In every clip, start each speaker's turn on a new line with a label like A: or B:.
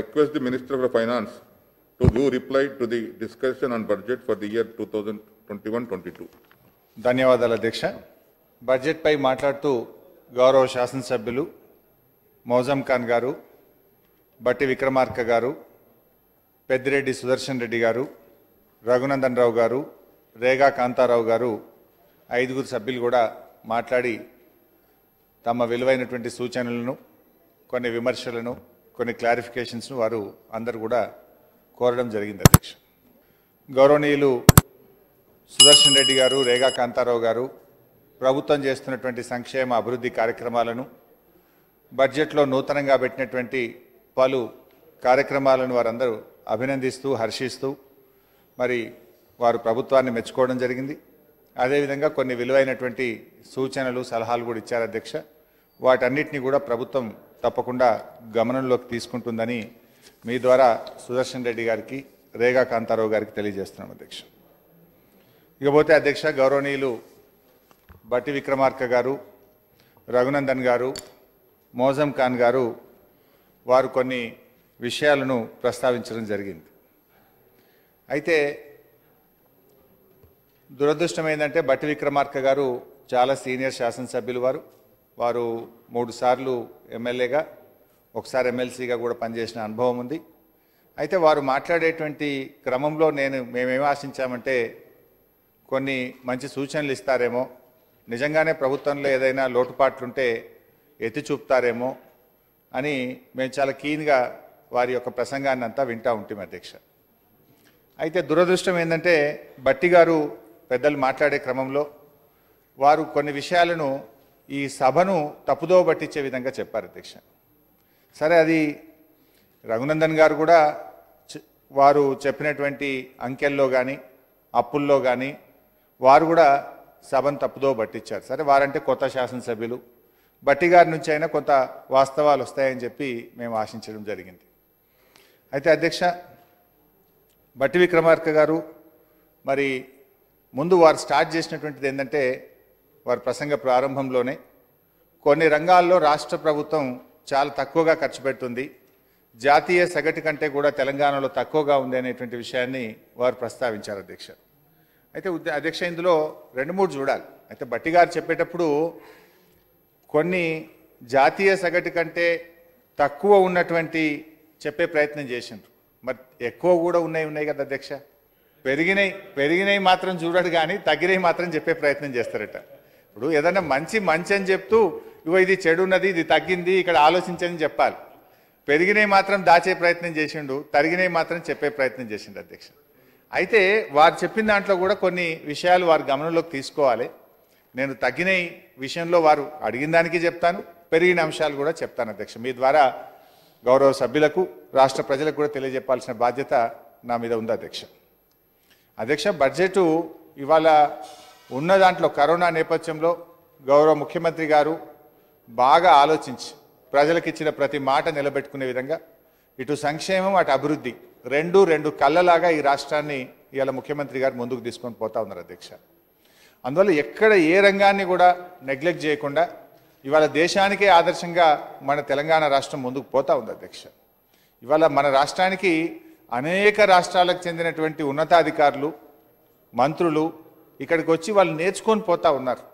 A: request the minister I finance to Minister reply to the do on budget for discussion year two for twenty one twenty two ధన్యవాదాలు అధ్యక్ష బడ్జెట్పై మాట్లాడుతూ గౌరవ శాసనసభ్యులు మౌజం ఖాన్ గారు బట్టి విక్రమార్క గారు పెద్దిరెడ్డి సుదర్శన్ రెడ్డి గారు రఘునందన్ రావు గారు రేగా కాంతారావు గారు ఐదుగురు సభ్యులు కూడా మాట్లాడి తమ విలువైనటువంటి సూచనలను కొన్ని విమర్శలను కొన్ని క్లారిఫికేషన్స్ను వారు అందరు కూడా కోరడం జరిగింది అధ్యక్ష గౌరవనీయులు సుదర్శన్ రెడ్డి గారు రేగా కాంతారావు గారు ప్రభుత్వం చేస్తున్నటువంటి సంక్షేమ అభివృద్ధి కార్యక్రమాలను బడ్జెట్లో నూతనంగా పెట్టినటువంటి పలు కార్యక్రమాలను వారందరూ అభినందిస్తూ హర్షిస్తూ మరి వారు ప్రభుత్వాన్ని మెచ్చుకోవడం జరిగింది అదేవిధంగా కొన్ని విలువైనటువంటి సూచనలు సలహాలు కూడా ఇచ్చారు అధ్యక్ష వాటన్నిటిని కూడా ప్రభుత్వం తప్పకుండా గమనంలోకి తీసుకుంటుందని మీ ద్వారా సుదర్శన్ రెడ్డి గారికి రేగా కాంతారావు గారికి తెలియజేస్తున్నాం అధ్యక్ష ఇకపోతే అధ్యక్ష గౌరవనీయులు బట్టి విక్రమార్క గారు రఘునందన్ గారు మోజం ఖాన్ గారు వారు కొన్ని విషయాలను ప్రస్తావించడం జరిగింది అయితే దురదృష్టం ఏంటంటే బట్టి విక్రమార్క గారు చాలా సీనియర్ శాసనసభ్యులు వారు వారు మూడుసార్లు ఎమ్మెల్యేగా ఒకసారి ఎమ్మెల్సీగా కూడా పనిచేసిన అనుభవం ఉంది అయితే వారు మాట్లాడేటువంటి క్రమంలో నేను మేమేమి ఆశించామంటే కొన్ని మంచి సూచనలు ఇస్తారేమో నిజంగానే ప్రభుత్వంలో ఏదైనా లోటుపాట్లుంటే ఎత్తి చూపుతారేమో అని మేము చాలా కీన్గా వారి యొక్క ప్రసంగాన్ని అంతా వింటూ ఉంటాం అధ్యక్ష అయితే దురదృష్టం ఏంటంటే బట్టి గారు పెద్దలు మాట్లాడే క్రమంలో వారు కొన్ని విషయాలను ఈ సభను తప్పుదో పట్టించే విధంగా చెప్పారు అధ్యక్ష సరే అది రఘునందన్ గారు కూడా వారు చెప్పినటువంటి అంకెల్లో కానీ అప్పుల్లో కానీ వారు కూడా సభను తప్పుదో పట్టించారు సరే వారంటే కొత్త శాసనసభ్యులు బట్టి గారి నుంచి అయినా కొంత వాస్తవాలు వస్తాయని చెప్పి మేము ఆశించడం జరిగింది అయితే అధ్యక్ష బట్టి విక్రమార్క గారు మరి ముందు వారు స్టార్ట్ చేసినటువంటిది ఏంటంటే వారి ప్రసంగ ప్రారంభంలోనే కొన్ని రంగాల్లో రాష్ట్ర ప్రభుత్వం చాలా తక్కువగా ఖర్చు పెడుతుంది జాతీయ సగటు కంటే కూడా తెలంగాణలో తక్కువగా ఉంది అనేటువంటి విషయాన్ని వారు ప్రస్తావించారు అధ్యక్ష అయితే అధ్యక్ష ఇందులో రెండు మూడు చూడాలి అయితే బట్టి గారు చెప్పేటప్పుడు కొన్ని జాతీయ సగటు కంటే తక్కువ ఉన్నటువంటి చెప్పే ప్రయత్నం చేసిండ్రు మరి ఎక్కువ కూడా ఉన్నాయి ఉన్నాయి కదా అధ్యక్ష పెరిగినాయి పెరిగినవి మాత్రం చూడడు కానీ తగ్గినవి మాత్రం చెప్పే ప్రయత్నం చేస్తారట ఇప్పుడు ఏదైనా మంచి మంచి అని చెప్తూ ఇగో ఇది చెడు ఉన్నది ఇది తగ్గింది ఇక్కడ ఆలోచించని చెప్పాలి పెరిగినవి మాత్రం దాచే ప్రయత్నం చేసిండు తరిగినవి మాత్రం చెప్పే ప్రయత్నం చేసిండు అధ్యక్ష అయితే వారు చెప్పిన దాంట్లో కూడా కొన్ని విషయాలు వారు గమనంలోకి తీసుకోవాలి నేను తగ్గిన విషయంలో వారు అడిగిన దానికి చెప్తాను పెరిగిన అంశాలు కూడా చెప్తాను అధ్యక్ష మీ ద్వారా గౌరవ సభ్యులకు రాష్ట్ర ప్రజలకు కూడా తెలియజెప్పాల్సిన బాధ్యత నా మీద ఉంది అధ్యక్ష అధ్యక్ష బడ్జెట్ ఇవాళ ఉన్న దాంట్లో కరోనా నేపథ్యంలో గౌరవ ముఖ్యమంత్రి గారు బాగా ఆలోచించి ప్రజలకు ఇచ్చిన ప్రతి మాట నిలబెట్టుకునే విధంగా ఇటు సంక్షేమం అటు అభివృద్ధి రెండు రెండు కళ్ళలాగా ఈ రాష్ట్రాన్ని ఇవాళ ముఖ్యమంత్రి గారు ముందుకు తీసుకొని పోతా ఉన్నారు అధ్యక్ష అందువల్ల ఎక్కడ ఏ రంగాన్ని కూడా నెగ్లెక్ట్ చేయకుండా ఇవాళ దేశానికే ఆదర్శంగా మన తెలంగాణ రాష్ట్రం ముందుకు పోతా ఉంది అధ్యక్ష ఇవాళ మన రాష్ట్రానికి అనేక రాష్ట్రాలకు చెందినటువంటి ఉన్నతాధికారులు మంత్రులు ఇక్కడికి వచ్చి వాళ్ళు నేర్చుకొని పోతా ఉన్నారు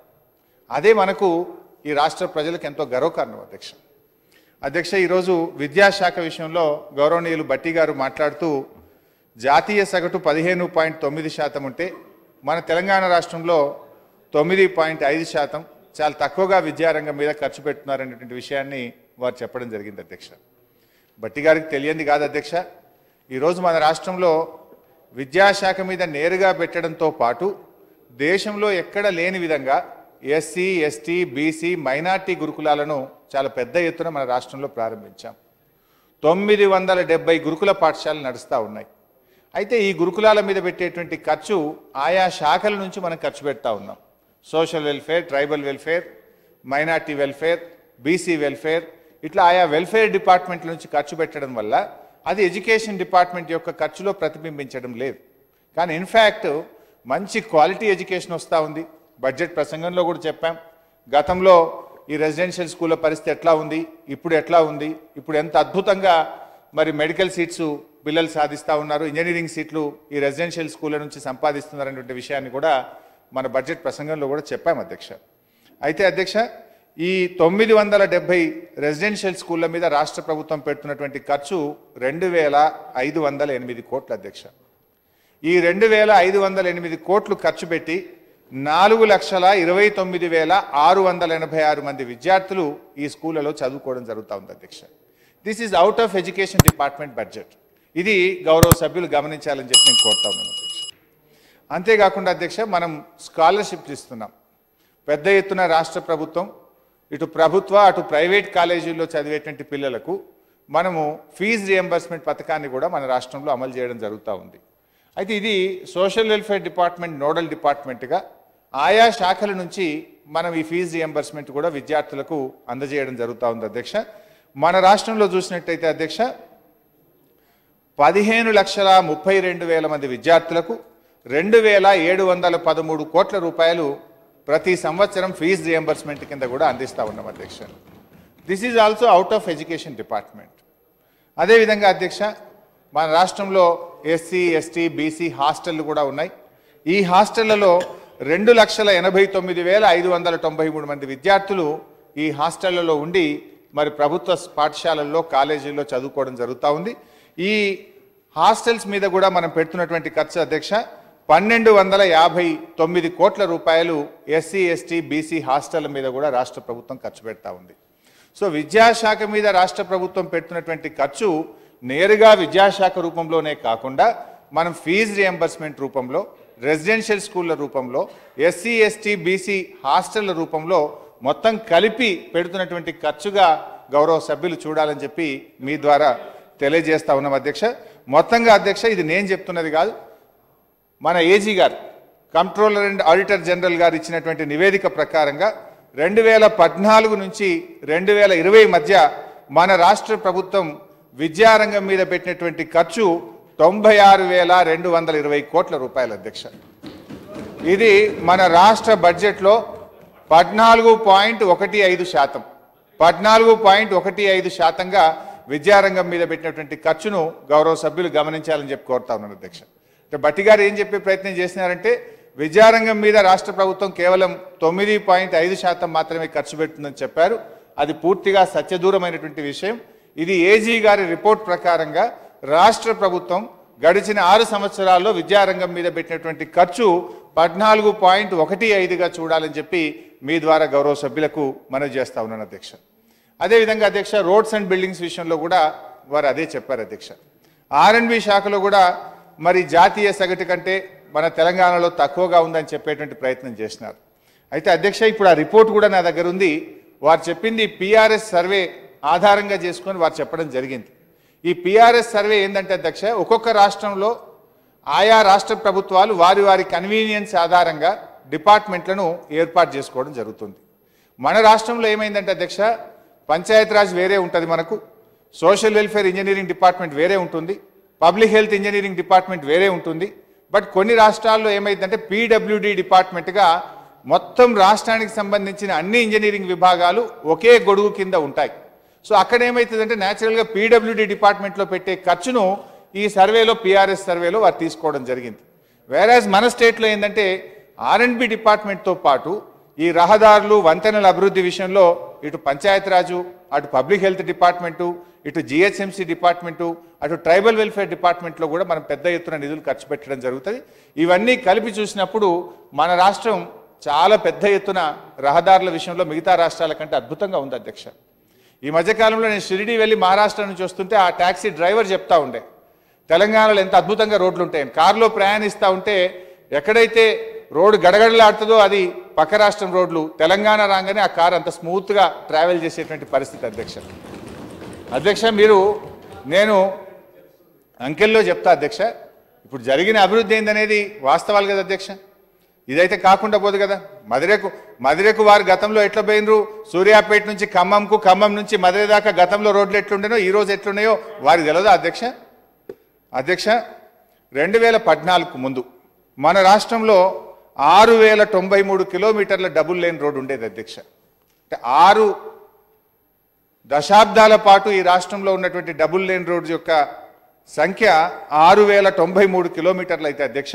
A: అదే మనకు ఈ రాష్ట్ర ప్రజలకు ఎంతో గర్వకారణం అధ్యక్ష అధ్యక్ష ఈరోజు విద్యాశాఖ విషయంలో గౌరవనీయులు బట్టి గారు మాట్లాడుతూ జాతీయ సగటు పదిహేను పాయింట్ తొమ్మిది శాతం ఉంటే మన తెలంగాణ రాష్ట్రంలో తొమ్మిది పాయింట్ ఐదు శాతం చాలా తక్కువగా విద్యారంగం మీద ఖర్చు పెడుతున్నారనేటువంటి విషయాన్ని వారు చెప్పడం జరిగింది అధ్యక్ష బట్టి గారికి తెలియంది కాదు అధ్యక్ష ఈరోజు మన రాష్ట్రంలో విద్యాశాఖ మీద నేరుగా పెట్టడంతో పాటు దేశంలో ఎక్కడ లేని విధంగా ఎస్సీ ఎస్టీ బీసీ మైనార్టీ గురుకులాలను చాలా పెద్ద ఎత్తున మన రాష్ట్రంలో ప్రారంభించాం తొమ్మిది వందల డెబ్బై గురుకుల పాఠశాలలు నడుస్తూ ఉన్నాయి అయితే ఈ గురుకులాల మీద పెట్టేటువంటి ఖర్చు ఆయా శాఖల నుంచి మనం ఖర్చు పెడతా ఉన్నాం social welfare tribal welfare minority welfare BC welfare ఇట్లా ఆయా వెల్ఫేర్ డిపార్ట్మెంట్ల నుంచి ఖర్చు పెట్టడం వల్ల అది ఎడ్యుకేషన్ డిపార్ట్మెంట్ యొక్క ఖర్చులో ప్రతిబింబించడం లేదు కానీ ఇన్ఫ్యాక్ట్ మంచి క్వాలిటీ ఎడ్యుకేషన్ వస్తూ ఉంది బడ్జెట్ ప్రసంగంలో కూడా చెప్పాం గతంలో ఈ రెసిడెన్షియల్ స్కూళ్ళ పరిస్థితి ఎట్లా ఉంది ఇప్పుడు ఎట్లా ఉంది ఇప్పుడు ఎంత అద్భుతంగా మరి మెడికల్ సీట్స్ పిల్లలు సాధిస్తూ ఉన్నారు ఇంజనీరింగ్ సీట్లు ఈ రెసిడెన్షియల్ స్కూళ్ళ నుంచి సంపాదిస్తున్నారనేటువంటి విషయాన్ని కూడా మన బడ్జెట్ ప్రసంగంలో కూడా చెప్పాం అధ్యక్ష అయితే అధ్యక్ష ఈ తొమ్మిది వందల డెబ్బై రెసిడెన్షియల్ స్కూళ్ళ మీద రాష్ట్ర ప్రభుత్వం పెడుతున్నటువంటి ఖర్చు రెండు వేల ఐదు వందల ఎనిమిది కోట్ల అధ్యక్ష ఈ రెండు వేల ఐదు వందల ఎనిమిది కోట్లు ఖర్చు పెట్టి నాలుగు లక్షల ఇరవై తొమ్మిది వేల ఆరు వందల ఎనభై ఆరు మంది విద్యార్థులు ఈ స్కూళ్ళలో చదువుకోవడం జరుగుతూ ఉంది అధ్యక్ష this is out of education department budget ఇది గౌరవ సభ్యులు గమనించాలని చెప్పి నేను కోరుతా ఉన్నాను అధ్యక్ష అంతేకాకుండా అధ్యక్ష మనం స్కాలర్షిప్ ఇస్తున్నాం పెద్ద ఎత్తున రాష్ట్ర ప్రభుత్వం ఇటు ప్రభుత్వ అటు ప్రైవేట్ కాలేజీల్లో చదివేటువంటి పిల్లలకు మనము ఫీజు రియంబర్స్మెంట్ పథకాన్ని కూడా మన రాష్ట్రంలో అమలు చేయడం జరుగుతూ ఉంది అయితే ఇది సోషల్ వెల్ఫేర్ డిపార్ట్మెంట్ నోడల్ డిపార్ట్మెంట్గా ఆయా శాఖల నుంచి మనం ఈ ఫీజు రియంబర్స్మెంట్ కూడా విద్యార్థులకు అందజేయడం జరుగుతూ ఉంది అధ్యక్ష మన రాష్ట్రంలో చూసినట్టయితే అధ్యక్ష పదిహేను లక్షల ముప్పై రెండు వేల మంది విద్యార్థులకు రెండు వేల ఏడు వందల పదమూడు కోట్ల రూపాయలు ప్రతి సంవత్సరం ఫీజు రియంబర్స్మెంట్ కింద కూడా అందిస్తూ ఉన్నాం అధ్యక్ష this is also out of education department అదేవిధంగా అధ్యక్ష మన రాష్ట్రంలో ఎస్సీ ఎస్టీ బీసీ హాస్టళ్ళు కూడా ఉన్నాయి ఈ హాస్టళ్లలో రెండు లక్షల ఎనభై తొమ్మిది వేల ఐదు వందల తొంభై మూడు మంది విద్యార్థులు ఈ హాస్టళ్లలో ఉండి మరి ప్రభుత్వ పాఠశాలల్లో కాలేజీల్లో చదువుకోవడం జరుగుతూ ఉంది ఈ హాస్టల్స్ మీద కూడా మనం పెడుతున్నటువంటి ఖర్చు అధ్యక్ష పన్నెండు వందల యాభై తొమ్మిది కోట్ల రూపాయలు ఎస్సీ ఎస్టీ బీసీ హాస్టళ్ల మీద కూడా రాష్ట్ర ప్రభుత్వం ఖర్చు పెడతా ఉంది సో విద్యాశాఖ మీద రాష్ట్ర ప్రభుత్వం పెడుతున్నటువంటి ఖర్చు నేరుగా విద్యాశాఖ రూపంలోనే కాకుండా మనం ఫీజు రియంబర్స్మెంట్ రూపంలో రెసిడెన్షియల్ స్కూళ్ళ రూపంలో ఎస్సీ ఎస్టీ బీసీ హాస్టళ్ల రూపంలో మొత్తం కలిపి పెడుతున్నటువంటి ఖర్చుగా గౌరవ సభ్యులు చూడాలని చెప్పి మీ ద్వారా తెలియజేస్తా ఉన్నాం అధ్యక్ష మొత్తంగా అధ్యక్ష ఇది నేను చెప్తున్నది కాదు మన ఏజీ గారు కంట్రోలర్ అండ్ ఆడిటర్ జనరల్ గారు ఇచ్చినటువంటి నివేదిక ప్రకారంగా రెండు వేల పద్నాలుగు నుంచి రెండు వేల ఇరవై మధ్య మన రాష్ట్ర ప్రభుత్వం విద్యారంగం మీద పెట్టినటువంటి ఖర్చు తొంభై ఆరు వేల రెండు వందల ఇరవై కోట్ల రూపాయలు అధ్యక్ష ఇది మన రాష్ట్ర బడ్జెట్లో పద్నాలుగు పాయింట్ ఒకటి ఐదు శాతం పద్నాలుగు పాయింట్ ఒకటి ఐదు శాతంగా విద్యారంగం మీద పెట్టినటువంటి ఖర్చును గౌరవ సభ్యులు గమనించాలని చెప్పి కోరుతా ఉన్నాను అధ్యక్ష అంటే బట్టి గారు ఏం చెప్పే ప్రయత్నం చేసినారంటే విద్యారంగం మీద రాష్ట్ర ప్రభుత్వం కేవలం తొమ్మిది పాయింట్ ఐదు శాతం మాత్రమే ఖర్చు పెడుతుందని చెప్పారు అది పూర్తిగా సత్యదూరమైనటువంటి విషయం ఇది ఏజీ గారి రిపోర్ట్ ప్రకారంగా రాష్ట్ర ప్రభుత్వం గడిచిన ఆరు సంవత్సరాల్లో విద్యారంగం మీద పెట్టినటువంటి ఖర్చు పద్నాలుగు పాయింట్ ఒకటి ఐదుగా చూడాలని చెప్పి మీ ద్వారా గౌరవ సభ్యులకు మనవి చేస్తా ఉన్నాను అధ్యక్ష అదేవిధంగా అధ్యక్ష రోడ్స్ అండ్ బిల్డింగ్స్ విషయంలో కూడా వారు అదే చెప్పారు అధ్యక్ష ఆర్ఎండ్బి శాఖలో కూడా మరి జాతీయ సగటు కంటే మన తెలంగాణలో తక్కువగా ఉందని చెప్పేటువంటి ప్రయత్నం చేసినారు అయితే అధ్యక్ష ఇప్పుడు ఆ రిపోర్ట్ కూడా నా దగ్గర ఉంది వారు చెప్పింది పిఆర్ఎస్ సర్వే ఆధారంగా చేసుకొని వారు చెప్పడం జరిగింది ఈ పిఆర్ఎస్ సర్వే ఏంటంటే అధ్యక్ష ఒక్కొక్క రాష్ట్రంలో ఆయా రాష్ట్ర ప్రభుత్వాలు వారి వారి కన్వీనియన్స్ ఆధారంగా డిపార్ట్మెంట్లను ఏర్పాటు చేసుకోవడం జరుగుతుంది మన రాష్ట్రంలో ఏమైందంటే అధ్యక్ష పంచాయతీరాజ్ వేరే ఉంటుంది మనకు సోషల్ వెల్ఫేర్ ఇంజనీరింగ్ డిపార్ట్మెంట్ వేరే ఉంటుంది పబ్లిక్ హెల్త్ ఇంజనీరింగ్ డిపార్ట్మెంట్ వేరే ఉంటుంది బట్ కొన్ని రాష్ట్రాల్లో ఏమైందంటే పీడబ్ల్యూడి డిపార్ట్మెంట్గా మొత్తం రాష్ట్రానికి సంబంధించిన అన్ని ఇంజనీరింగ్ విభాగాలు ఒకే గొడుగు కింద ఉంటాయి సో అక్కడ ఏమవుతుందంటే న్యాచురల్గా పీడబ్ల్యూడి డిపార్ట్మెంట్లో పెట్టే ఖర్చును ఈ సర్వేలో పిఆర్ఎస్ సర్వేలో వారు తీసుకోవడం జరిగింది వేరాజ్ మన స్టేట్లో ఏంటంటే ఆర్ఎండ్బి డిపార్ట్మెంట్తో పాటు ఈ రహదారులు వంతెనల అభివృద్ధి విషయంలో ఇటు పంచాయతీరాజు అటు పబ్లిక్ హెల్త్ డిపార్ట్మెంటు ఇటు జిహెచ్ఎంసీ డిపార్ట్మెంటు అటు ట్రైబల్ వెల్ఫేర్ డిపార్ట్మెంట్లో కూడా మనం పెద్ద ఎత్తున నిధులు ఖర్చు పెట్టడం జరుగుతుంది ఇవన్నీ కలిపి చూసినప్పుడు మన రాష్ట్రం చాలా పెద్ద ఎత్తున రహదారుల విషయంలో మిగతా రాష్ట్రాల కంటే అద్భుతంగా ఉంది అధ్యక్ష ఈ మధ్యకాలంలో నేను షిరిడి వెళ్ళి మహారాష్ట్ర నుంచి వస్తుంటే ఆ ట్యాక్సీ డ్రైవర్ చెప్తా ఉండే తెలంగాణలో ఎంత అద్భుతంగా రోడ్లు ఉంటాయని కారులో ప్రయాణిస్తూ ఉంటే ఎక్కడైతే రోడ్డు గడగడలాడుతుందో అది పక్క రాష్ట్రం రోడ్లు తెలంగాణ రాగానే ఆ కారు అంత స్మూత్గా ట్రావెల్ చేసేటువంటి పరిస్థితి అధ్యక్ష అధ్యక్ష మీరు నేను అంకెల్లో చెప్తా అధ్యక్ష ఇప్పుడు జరిగిన అభివృద్ధి ఏందనేది వాస్తవాలు కదా అధ్యక్ష ఇదైతే కాకుండా పోదు కదా మదిరకు మదిరకు వారు గతంలో ఎట్లా పోయినరు సూర్యాపేట నుంచి ఖమ్మంకు ఖమ్మం నుంచి మధుర దాకా గతంలో రోడ్లు ఎట్లుండేనో ఈ రోజు ఎట్లున్నాయో వారికి తెలియదా అధ్యక్ష అధ్యక్ష రెండు వేల పద్నాలుగుకు ముందు మన రాష్ట్రంలో ఆరు వేల తొంభై మూడు కిలోమీటర్ల డబుల్ లైన్ రోడ్డు ఉండేది అధ్యక్ష అంటే ఆరు దశాబ్దాల పాటు ఈ రాష్ట్రంలో ఉన్నటువంటి డబుల్ లైన్ రోడ్డు యొక్క సంఖ్య ఆరు వేల తొంభై మూడు కిలోమీటర్లు అయితే అధ్యక్ష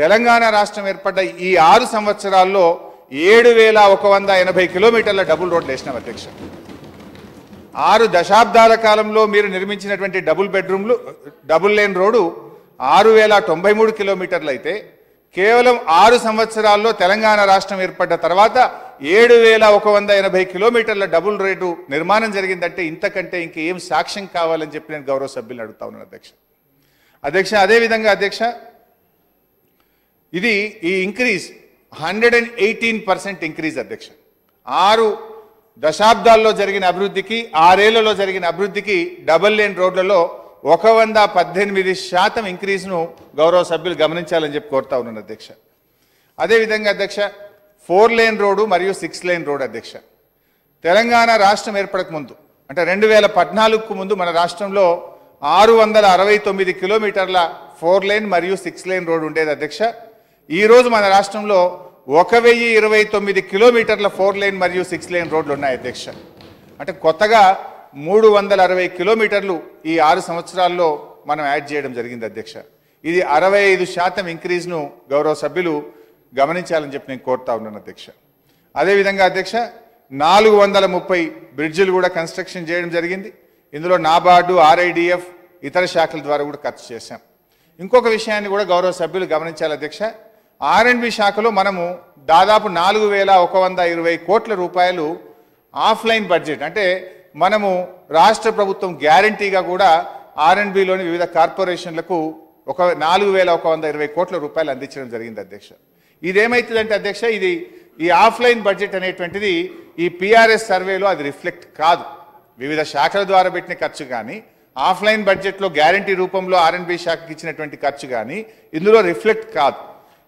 A: తెలంగాణ రాష్ట్రం ఏర్పడ్డ ఈ ఆరు సంవత్సరాల్లో ఏడు వేల ఒక వంద ఎనభై కిలోమీటర్ల డబుల్ రోడ్లు వేసినాం అధ్యక్ష ఆరు దశాబ్దాల కాలంలో మీరు నిర్మించినటువంటి డబుల్ బెడ్రూమ్లు డబుల్ లేన్ రోడ్డు ఆరు వేల తొంభై మూడు కిలోమీటర్లు అయితే కేవలం ఆరు సంవత్సరాల్లో తెలంగాణ రాష్ట్రం ఏర్పడ్డ తర్వాత ఏడు వేల ఒక వంద ఎనభై కిలోమీటర్ల డబుల్ రేటు నిర్మాణం జరిగిందంటే ఇంతకంటే ఇంకేం సాక్ష్యం కావాలని చెప్పి నేను గౌరవ సభ్యులను అడుగుతా ఉన్నాను అధ్యక్ష అధ్యక్ష అదేవిధంగా అధ్యక్ష ఇది ఈ increase hundred and eighteen percent increase అధ్యక్ష ఆరు దశాబ్దాల్లో జరిగిన అభివృద్ధికి ఆరేళ్లలో జరిగిన అభివృద్ధికి డబల్ లేన్ రోడ్లలో ఒక వంద పద్దెనిమిది శాతం ఇంక్రీజ్ను గౌరవ సభ్యులు గమనించాలని చెప్పి కోరుతా ఉన్నాను అధ్యక్ష అదేవిధంగా అధ్యక్ష ఫోర్ లేన్ రోడ్డు మరియు సిక్స్ లేన్ రోడ్ అధ్యక్ష తెలంగాణ రాష్ట్రం ఏర్పడక ముందు అంటే రెండు వేల పద్నాలుగుకు ముందు మన రాష్ట్రంలో ఆరు వందల అరవై తొమ్మిది కిలోమీటర్ల ఫోర్ లేన్ మరియు సిక్స్ లేన్ రోడ్ ఉండేది అధ్యక్ష ఈరోజు మన రాష్ట్రంలో ఒక వెయ్యి ఇరవై తొమ్మిది కిలోమీటర్ల ఫోర్ లైన్ మరియు సిక్స్ లైన్ రోడ్లు ఉన్నాయి అధ్యక్ష అంటే కొత్తగా మూడు వందల అరవై కిలోమీటర్లు ఈ ఆరు సంవత్సరాల్లో మనం యాడ్ చేయడం జరిగింది అధ్యక్ష ఇది అరవై ఐదు శాతం ఇంక్రీజ్ను గౌరవ సభ్యులు గమనించాలని చెప్పి నేను కోరుతా ఉన్నాను అధ్యక్ష అదేవిధంగా అధ్యక్ష నాలుగు వందల ముప్పై బ్రిడ్జిలు కూడా కన్స్ట్రక్షన్ చేయడం జరిగింది ఇందులో నాబార్డు ఆర్ఐడిఎఫ్ ఇతర శాఖల ద్వారా కూడా ఖర్చు చేశాం ఇంకొక విషయాన్ని కూడా గౌరవ సభ్యులు గమనించాలి అధ్యక్ష ఆర్ అండ్ బి శాఖలో మనము దాదాపు నాలుగు వేల ఒక వంద ఇరవై కోట్ల రూపాయలు ఆఫ్లైన్ బడ్జెట్ అంటే మనము రాష్ట్ర ప్రభుత్వం గ్యారంటీగా కూడా ఆర్ అండ్ బిలోని వివిధ కార్పొరేషన్లకు ఒక నాలుగు వేల ఒక వంద ఇరవై కోట్ల రూపాయలు అందించడం జరిగింది అధ్యక్ష ఇదేమవుతుందంటే అధ్యక్ష ఇది ఈ ఆఫ్లైన్ బడ్జెట్ అనేటువంటిది ఈ పిఆర్ఎస్ సర్వేలో అది రిఫ్లెక్ట్ కాదు వివిధ శాఖల ద్వారా పెట్టిన ఖర్చు కానీ ఆఫ్లైన్ బడ్జెట్లో గ్యారంటీ రూపంలో ఆర్ఎన్బి శాఖకి ఇచ్చినటువంటి ఖర్చు కానీ ఇందులో రిఫ్లెక్ట్ కాదు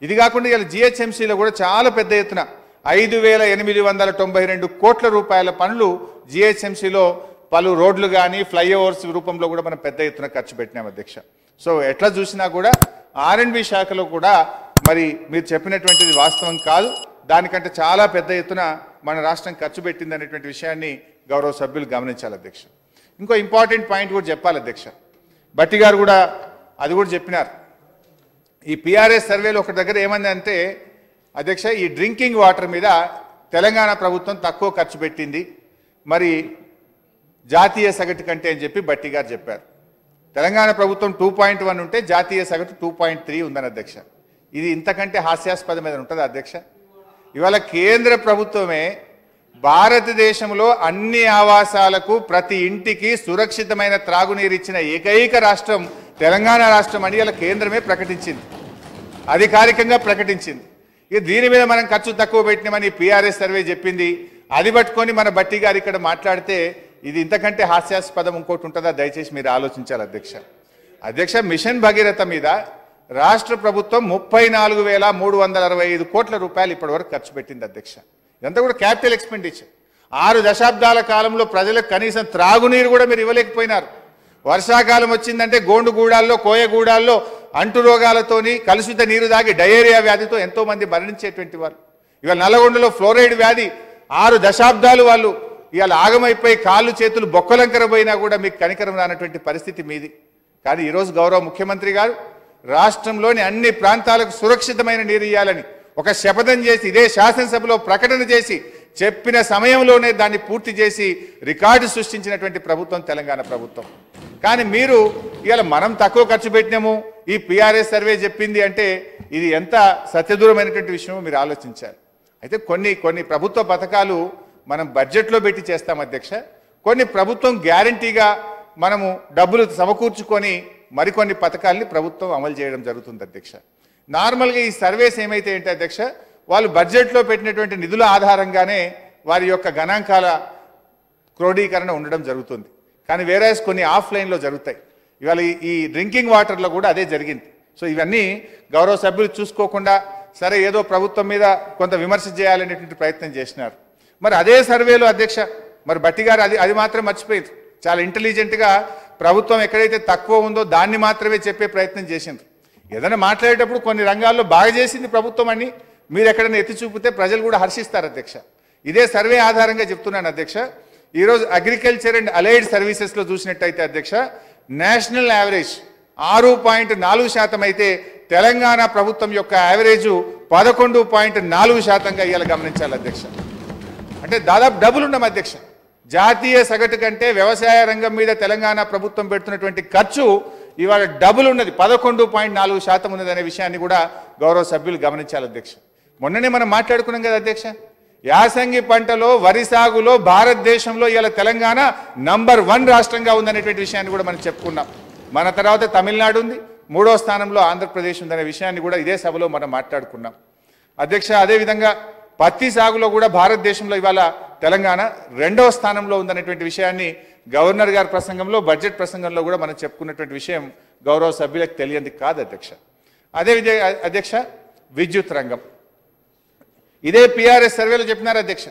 A: ఇది కాకుండా ఇలా జిహెచ్ఎంసీలో కూడా చాలా పెద్ద ఎత్తున ఐదు వేల ఎనిమిది వందల తొంభై రెండు కోట్ల రూపాయల పనులు జిహెచ్ఎంసీలో పలు రోడ్లు కానీ ఫ్లైఓవర్స్ రూపంలో కూడా మనం పెద్ద ఎత్తున ఖర్చు పెట్టినాం అధ్యక్ష సో ఎట్లా చూసినా కూడా ఆర్ఎండ్బి శాఖలో కూడా మరి మీరు చెప్పినటువంటిది వాస్తవం కాదు దానికంటే చాలా పెద్ద ఎత్తున మన రాష్ట్రం ఖర్చు పెట్టింది అనేటువంటి విషయాన్ని గౌరవ సభ్యులు గమనించాలి అధ్యక్ష ఇంకో ఇంపార్టెంట్ పాయింట్ కూడా చెప్పాలి అధ్యక్ష భట్టి గారు కూడా అది కూడా చెప్పినారు ఈ పిఆర్ఎస్ సర్వేలో ఒకటి దగ్గర ఏమంది అంటే అధ్యక్ష ఈ డ్రింకింగ్ వాటర్ మీద తెలంగాణ ప్రభుత్వం తక్కువ ఖర్చు పెట్టింది మరి జాతీయ సగటు కంటే అని చెప్పి బట్టి గారు చెప్పారు తెలంగాణ ప్రభుత్వం టూ పాయింట్ వన్ ఉంటే జాతీయ సగటు టూ పాయింట్ త్రీ ఉందని అధ్యక్ష ఇది ఇంతకంటే మీద ఉంటుంది అధ్యక్ష ఇవాళ కేంద్ర ప్రభుత్వమే భారతదేశంలో అన్ని ఆవాసాలకు ప్రతి ఇంటికి సురక్షితమైన త్రాగునీరు ఇచ్చిన ఏకైక రాష్ట్రం తెలంగాణ రాష్ట్రం అని ఇలా కేంద్రమే ప్రకటించింది అధికారికంగా ప్రకటించింది ఇక దీని మీద మనం ఖర్చు తక్కువ పెట్టినామని పిఆర్ఎస్ సర్వే చెప్పింది అది పట్టుకొని మన బట్టి గారు ఇక్కడ మాట్లాడితే ఇది ఇంతకంటే హాస్యాస్పదం ఇంకోటి ఉంటుందా దయచేసి మీరు ఆలోచించాలి అధ్యక్ష అధ్యక్ష మిషన్ భగీరథ మీద రాష్ట్ర ప్రభుత్వం ముప్పై నాలుగు వేల మూడు వందల అరవై ఐదు కోట్ల రూపాయలు ఇప్పటివరకు ఖర్చు పెట్టింది అధ్యక్ష ఇదంతా కూడా క్యాపిటల్ ఎక్స్పెండిచర్ ఆరు దశాబ్దాల కాలంలో ప్రజలకు కనీసం త్రాగునీరు కూడా మీరు ఇవ్వలేకపోయినారు వర్షాకాలం వచ్చిందంటే గోండుగూడాల్లో కోయగూడాల్లో అంటురోగాలతోని కలుషిత నీరు దాగి డయేరియా వ్యాధితో ఎంతోమంది మరణించేటువంటి వారు ఇవాళ నల్లగొండలో ఫ్లోరైడ్ వ్యాధి ఆరు దశాబ్దాలు వాళ్ళు ఇవాళ ఆగమైపోయి కాళ్ళు చేతులు బొక్కలంకరపోయినా కూడా మీకు కనికరం రానటువంటి పరిస్థితి మీది కానీ ఈరోజు గౌరవ ముఖ్యమంత్రి గారు రాష్ట్రంలోని అన్ని ప్రాంతాలకు సురక్షితమైన నీరు ఇవ్వాలని ఒక శపథం చేసి ఇదే శాసనసభలో ప్రకటన చేసి చెప్పిన సమయంలోనే దాన్ని పూర్తి చేసి రికార్డు సృష్టించినటువంటి ప్రభుత్వం తెలంగాణ ప్రభుత్వం కానీ మీరు ఇవాళ మనం తక్కువ ఖర్చు పెట్టినాము ఈ పిఆర్ఎస్ సర్వే చెప్పింది అంటే ఇది ఎంత సత్యదూరమైనటువంటి విషయమో మీరు ఆలోచించాలి అయితే కొన్ని కొన్ని ప్రభుత్వ పథకాలు మనం బడ్జెట్లో పెట్టి చేస్తాం అధ్యక్ష కొన్ని ప్రభుత్వం గ్యారంటీగా మనము డబ్బులు సమకూర్చుకొని మరికొన్ని పథకాల్ని ప్రభుత్వం అమలు చేయడం జరుగుతుంది అధ్యక్ష నార్మల్గా ఈ సర్వేస్ ఏమైతే ఏంటి అధ్యక్ష వాళ్ళు బడ్జెట్లో పెట్టినటువంటి నిధుల ఆధారంగానే వారి యొక్క గణాంకాల క్రోడీకరణ ఉండడం జరుగుతుంది కానీ వేరే కొన్ని ఆఫ్లైన్లో జరుగుతాయి ఇవాళ ఈ డ్రింకింగ్ వాటర్లో కూడా అదే జరిగింది సో ఇవన్నీ గౌరవ సభ్యులు చూసుకోకుండా సరే ఏదో ప్రభుత్వం మీద కొంత విమర్శ చేయాలనేటువంటి ప్రయత్నం చేసినారు మరి అదే సర్వేలో అధ్యక్ష మరి బట్టి గారు అది అది మాత్రం మర్చిపోయింది చాలా ఇంటెలిజెంట్గా ప్రభుత్వం ఎక్కడైతే తక్కువ ఉందో దాన్ని మాత్రమే చెప్పే ప్రయత్నం చేసింది ఏదైనా మాట్లాడేటప్పుడు కొన్ని రంగాల్లో బాగా చేసింది ప్రభుత్వం అని మీరు ఎక్కడైనా ఎత్తి చూపితే ప్రజలు కూడా హర్షిస్తారు అధ్యక్ష ఇదే సర్వే ఆధారంగా చెప్తున్నాను అధ్యక్ష ఈరోజు అగ్రికల్చర్ అండ్ అలైడ్ సర్వీసెస్లో చూసినట్టయితే అధ్యక్ష నేషనల్ యావరేజ్ ఆరు పాయింట్ నాలుగు శాతం అయితే తెలంగాణ ప్రభుత్వం యొక్క యావరేజు పదకొండు పాయింట్ నాలుగు శాతంగా ఇవాళ గమనించాలి అధ్యక్ష అంటే దాదాపు డబుల్ ఉండం అధ్యక్ష జాతీయ సగటు కంటే వ్యవసాయ రంగం మీద తెలంగాణ ప్రభుత్వం పెడుతున్నటువంటి ఖర్చు ఇవాళ డబుల్ ఉన్నది పదకొండు పాయింట్ నాలుగు శాతం ఉన్నదనే విషయాన్ని కూడా గౌరవ సభ్యులు గమనించాలి అధ్యక్ష మొన్ననే మనం మాట్లాడుకున్నాం కదా అధ్యక్ష యాసంగి పంటలో వరి సాగులో భారతదేశంలో ఇలా తెలంగాణ నంబర్ వన్ రాష్ట్రంగా ఉందనేటువంటి విషయాన్ని కూడా మనం చెప్పుకున్నాం మన తర్వాత తమిళనాడు ఉంది మూడో స్థానంలో ఆంధ్రప్రదేశ్ ఉందనే విషయాన్ని కూడా ఇదే సభలో మనం మాట్లాడుకున్నాం అధ్యక్ష అదేవిధంగా పత్తి సాగులో కూడా భారతదేశంలో ఇవాళ తెలంగాణ రెండవ స్థానంలో ఉందనేటువంటి విషయాన్ని గవర్నర్ గారి ప్రసంగంలో బడ్జెట్ ప్రసంగంలో కూడా మనం చెప్పుకున్నటువంటి విషయం గౌరవ సభ్యులకు తెలియంది కాదు అధ్యక్ష అదే అధ్యక్ష విద్యుత్ రంగం ఇదే పిఆర్ఎస్ సర్వేలో చెప్పినారు అధ్యక్ష